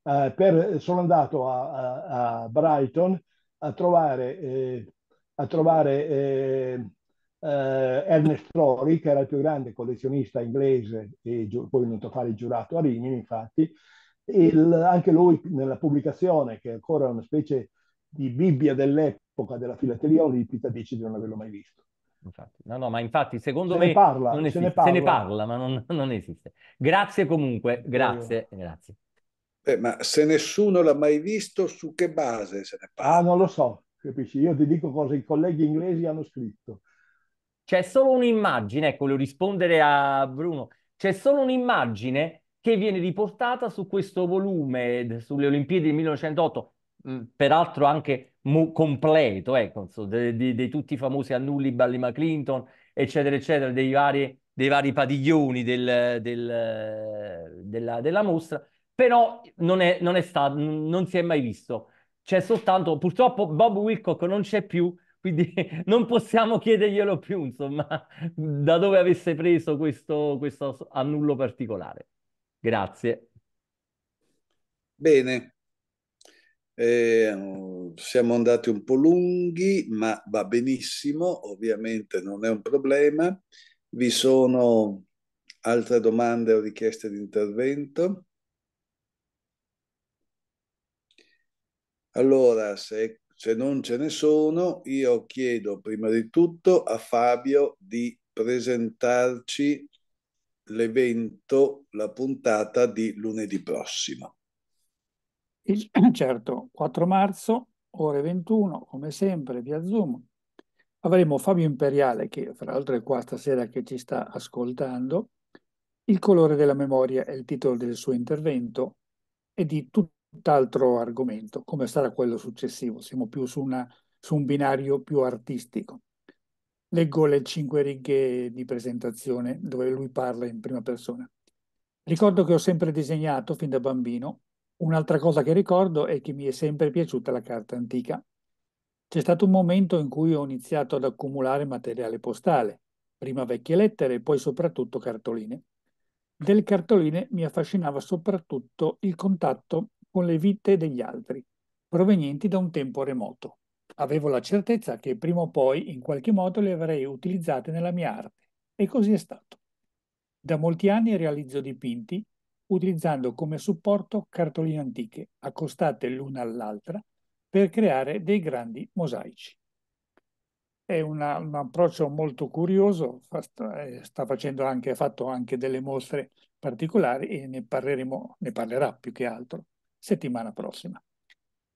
Eh, per, sono andato a, a, a, Brighton a trovare eh, a trovare eh, eh, Ernest Rory, che era il più grande collezionista inglese e poi venuto a fare il giurato a Rimini, infatti, il, anche lui nella pubblicazione, che è ancora una specie di Bibbia dell'epoca della filatelia olimpica, dice di non averlo mai visto. Infatti. No, no, ma infatti secondo se me ne parla, non esiste, se, ne parla. se ne parla, ma non, non esiste. Grazie comunque, grazie, eh, grazie. Eh, ma se nessuno l'ha mai visto, su che base se ne parla? Ah, non lo so, Capisci? Io ti dico cosa i colleghi inglesi hanno scritto. C'è solo un'immagine, ecco, volevo rispondere a Bruno, c'è solo un'immagine che viene riportata su questo volume sulle Olimpiadi del 1908, mh, mm, peraltro anche mu- completo, ecco, di tutti i famosi annulli, Balli McClinton, eccetera, eccetera, dei vari, dei vari padiglioni del, del, della, della, mostra, però non, è, non, è stato, non si è mai visto c'è soltanto, purtroppo Bob Wilcock non c'è più, quindi non possiamo chiederglielo più, insomma, da dove avesse preso questo, questo annullo particolare. Grazie. Bene, eh, siamo andati un po' lunghi, ma va benissimo, ovviamente non è un problema. Vi sono altre domande o richieste di intervento? Allora, se, se non ce ne sono, io chiedo prima di tutto a Fabio di presentarci l'evento, la puntata di lunedì prossimo. Il, certo, 4 marzo, ore 21, come sempre, via Zoom. Avremo Fabio Imperiale, che fra l'altro è qua stasera che ci sta ascoltando. Il colore della memoria è il titolo del suo intervento e di tutte tutt'altro argomento, come sarà quello successivo. Siamo più su, una, su un binario più artistico. Leggo le cinque righe di presentazione dove lui parla in prima persona. Ricordo che ho sempre disegnato fin da bambino. Un'altra cosa che ricordo è che mi è sempre piaciuta la carta antica. C'è stato un momento in cui ho iniziato ad accumulare materiale postale, prima vecchie lettere e poi soprattutto cartoline. Delle cartoline mi affascinava soprattutto il contatto con le vite degli altri, provenienti da un tempo remoto. Avevo la certezza che prima o poi in qualche modo le avrei utilizzate nella mia arte, e così è stato. Da molti anni realizzo dipinti utilizzando come supporto cartoline antiche, accostate l'una all'altra, per creare dei grandi mosaici. È una, un approccio molto curioso, fa, sta eh, facendo anche, ha fatto anche delle mostre particolari e ne parleremo, ne parlerà più che altro settimana prossima.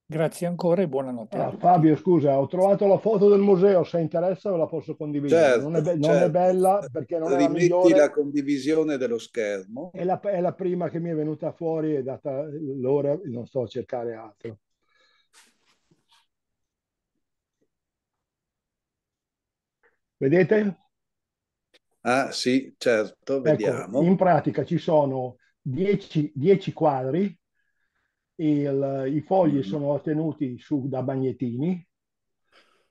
Grazie ancora e buonanotte. Ah, Fabio, scusa, ho trovato la foto del museo, se interessa ve la posso condividere. Certo, non, è be- certo. non, è certo. bella perché non Rimetti è la migliore. la condivisione dello schermo. È la, è la, prima che mi è venuta fuori, è data l'ora, non sto a cercare altro. Vedete? Ah sì, certo, ecco, vediamo. Ecco, in pratica ci sono 10 quadri il, I fogli mm. sono ottenuti su, da bagnetini,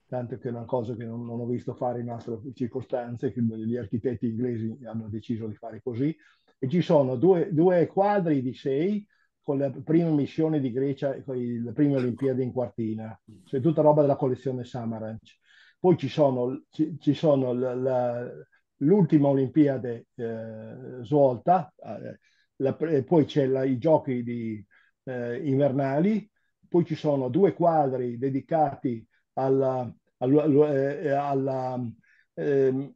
tanto che è una cosa che non, non, ho visto fare in altre circostanze, che gli architetti inglesi hanno deciso di fare così, e ci sono due, due quadri di sei con la prima missione di Grecia, con le prime Olimpiadi in quartina, cioè tutta roba della collezione Samaranch. Poi ci sono, ci, ci sono la, la, l'ultima Olimpiade eh, svolta, eh, la, poi c'è i giochi di eh, invernali, poi ci sono due quadri dedicati alla, alla, alla, eh, eh, alla, ehm,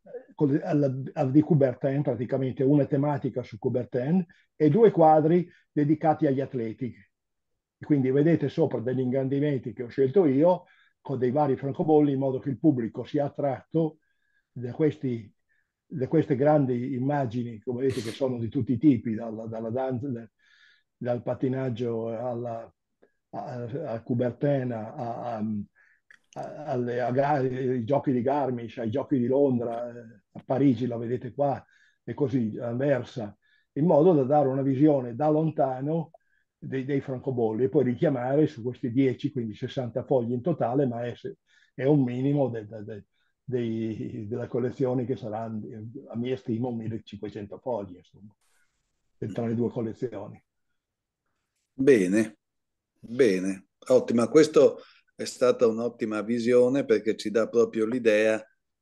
alla di Coubertin, praticamente una tematica su Coubertin, e due quadri dedicati agli atleti. Quindi vedete sopra degli ingrandimenti che ho scelto io, con dei vari francobolli, in modo che il pubblico sia attratto da questi da queste grandi immagini, come vedete, che sono di tutti i tipi, dalla, dalla danza, dal patinaggio alla, a, a Cubertena, a, a, alle, ai giochi di Garmisch, ai giochi di Londra, eh, a Parigi, la vedete qua, e così, a Versa, in modo da dare una visione da lontano dei, dei francobolli e poi richiamare su questi 10, quindi 60 fogli in totale, ma è, è un minimo de, de, de, dei, della collezione che saranno, a mia stima, 1500 fogli, insomma, tra le due collezioni. Bene, bene, ottima. Questa è stata un'ottima visione perché ci dà proprio l'idea,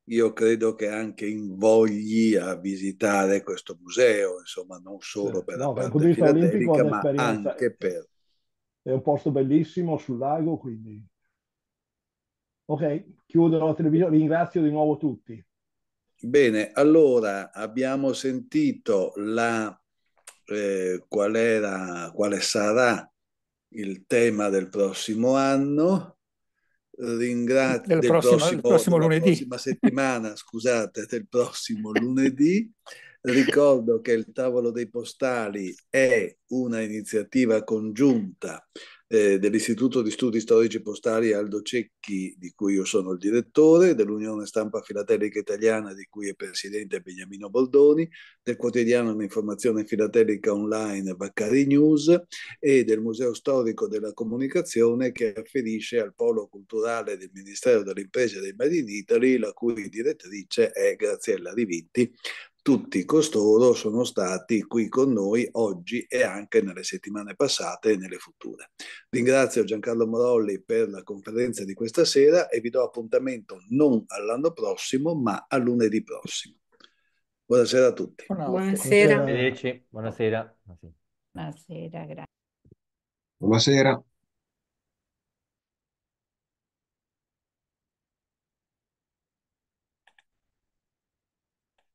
io credo che anche invogli a visitare questo museo, insomma, non solo sì. per no, la parte filatelica, ma anche per... È un posto bellissimo sul lago, quindi... Ok, chiudo la televisione, ringrazio di nuovo tutti. Bene, allora abbiamo sentito la eh, qual, era, quale sarà il tema del prossimo anno. Ringrazio del, prossimo, del prossimo, prossimo lunedì. Prossima settimana, scusate, del prossimo lunedì. Ricordo che il tavolo dei postali è una iniziativa congiunta eh, dell'Istituto di Studi Storici Postali Aldo Cecchi, di cui io sono il direttore, dell'Unione Stampa Filatelica Italiana, di cui è presidente Beniamino Boldoni, del quotidiano Informazione Filatelica Online Vaccari News e del Museo Storico della Comunicazione che afferisce al polo culturale del Ministero delle Imprese dei Made in Italy, la cui direttrice è Graziella Rivitti, tutti costoro sono stati qui con noi oggi e anche nelle settimane passate e nelle future. Ringrazio Giancarlo Morolli per la conferenza di questa sera e vi do appuntamento non all'anno prossimo, ma a lunedì prossimo. Buonasera a tutti. Buonasera. Buonasera. Buonasera, grazie. Buonasera.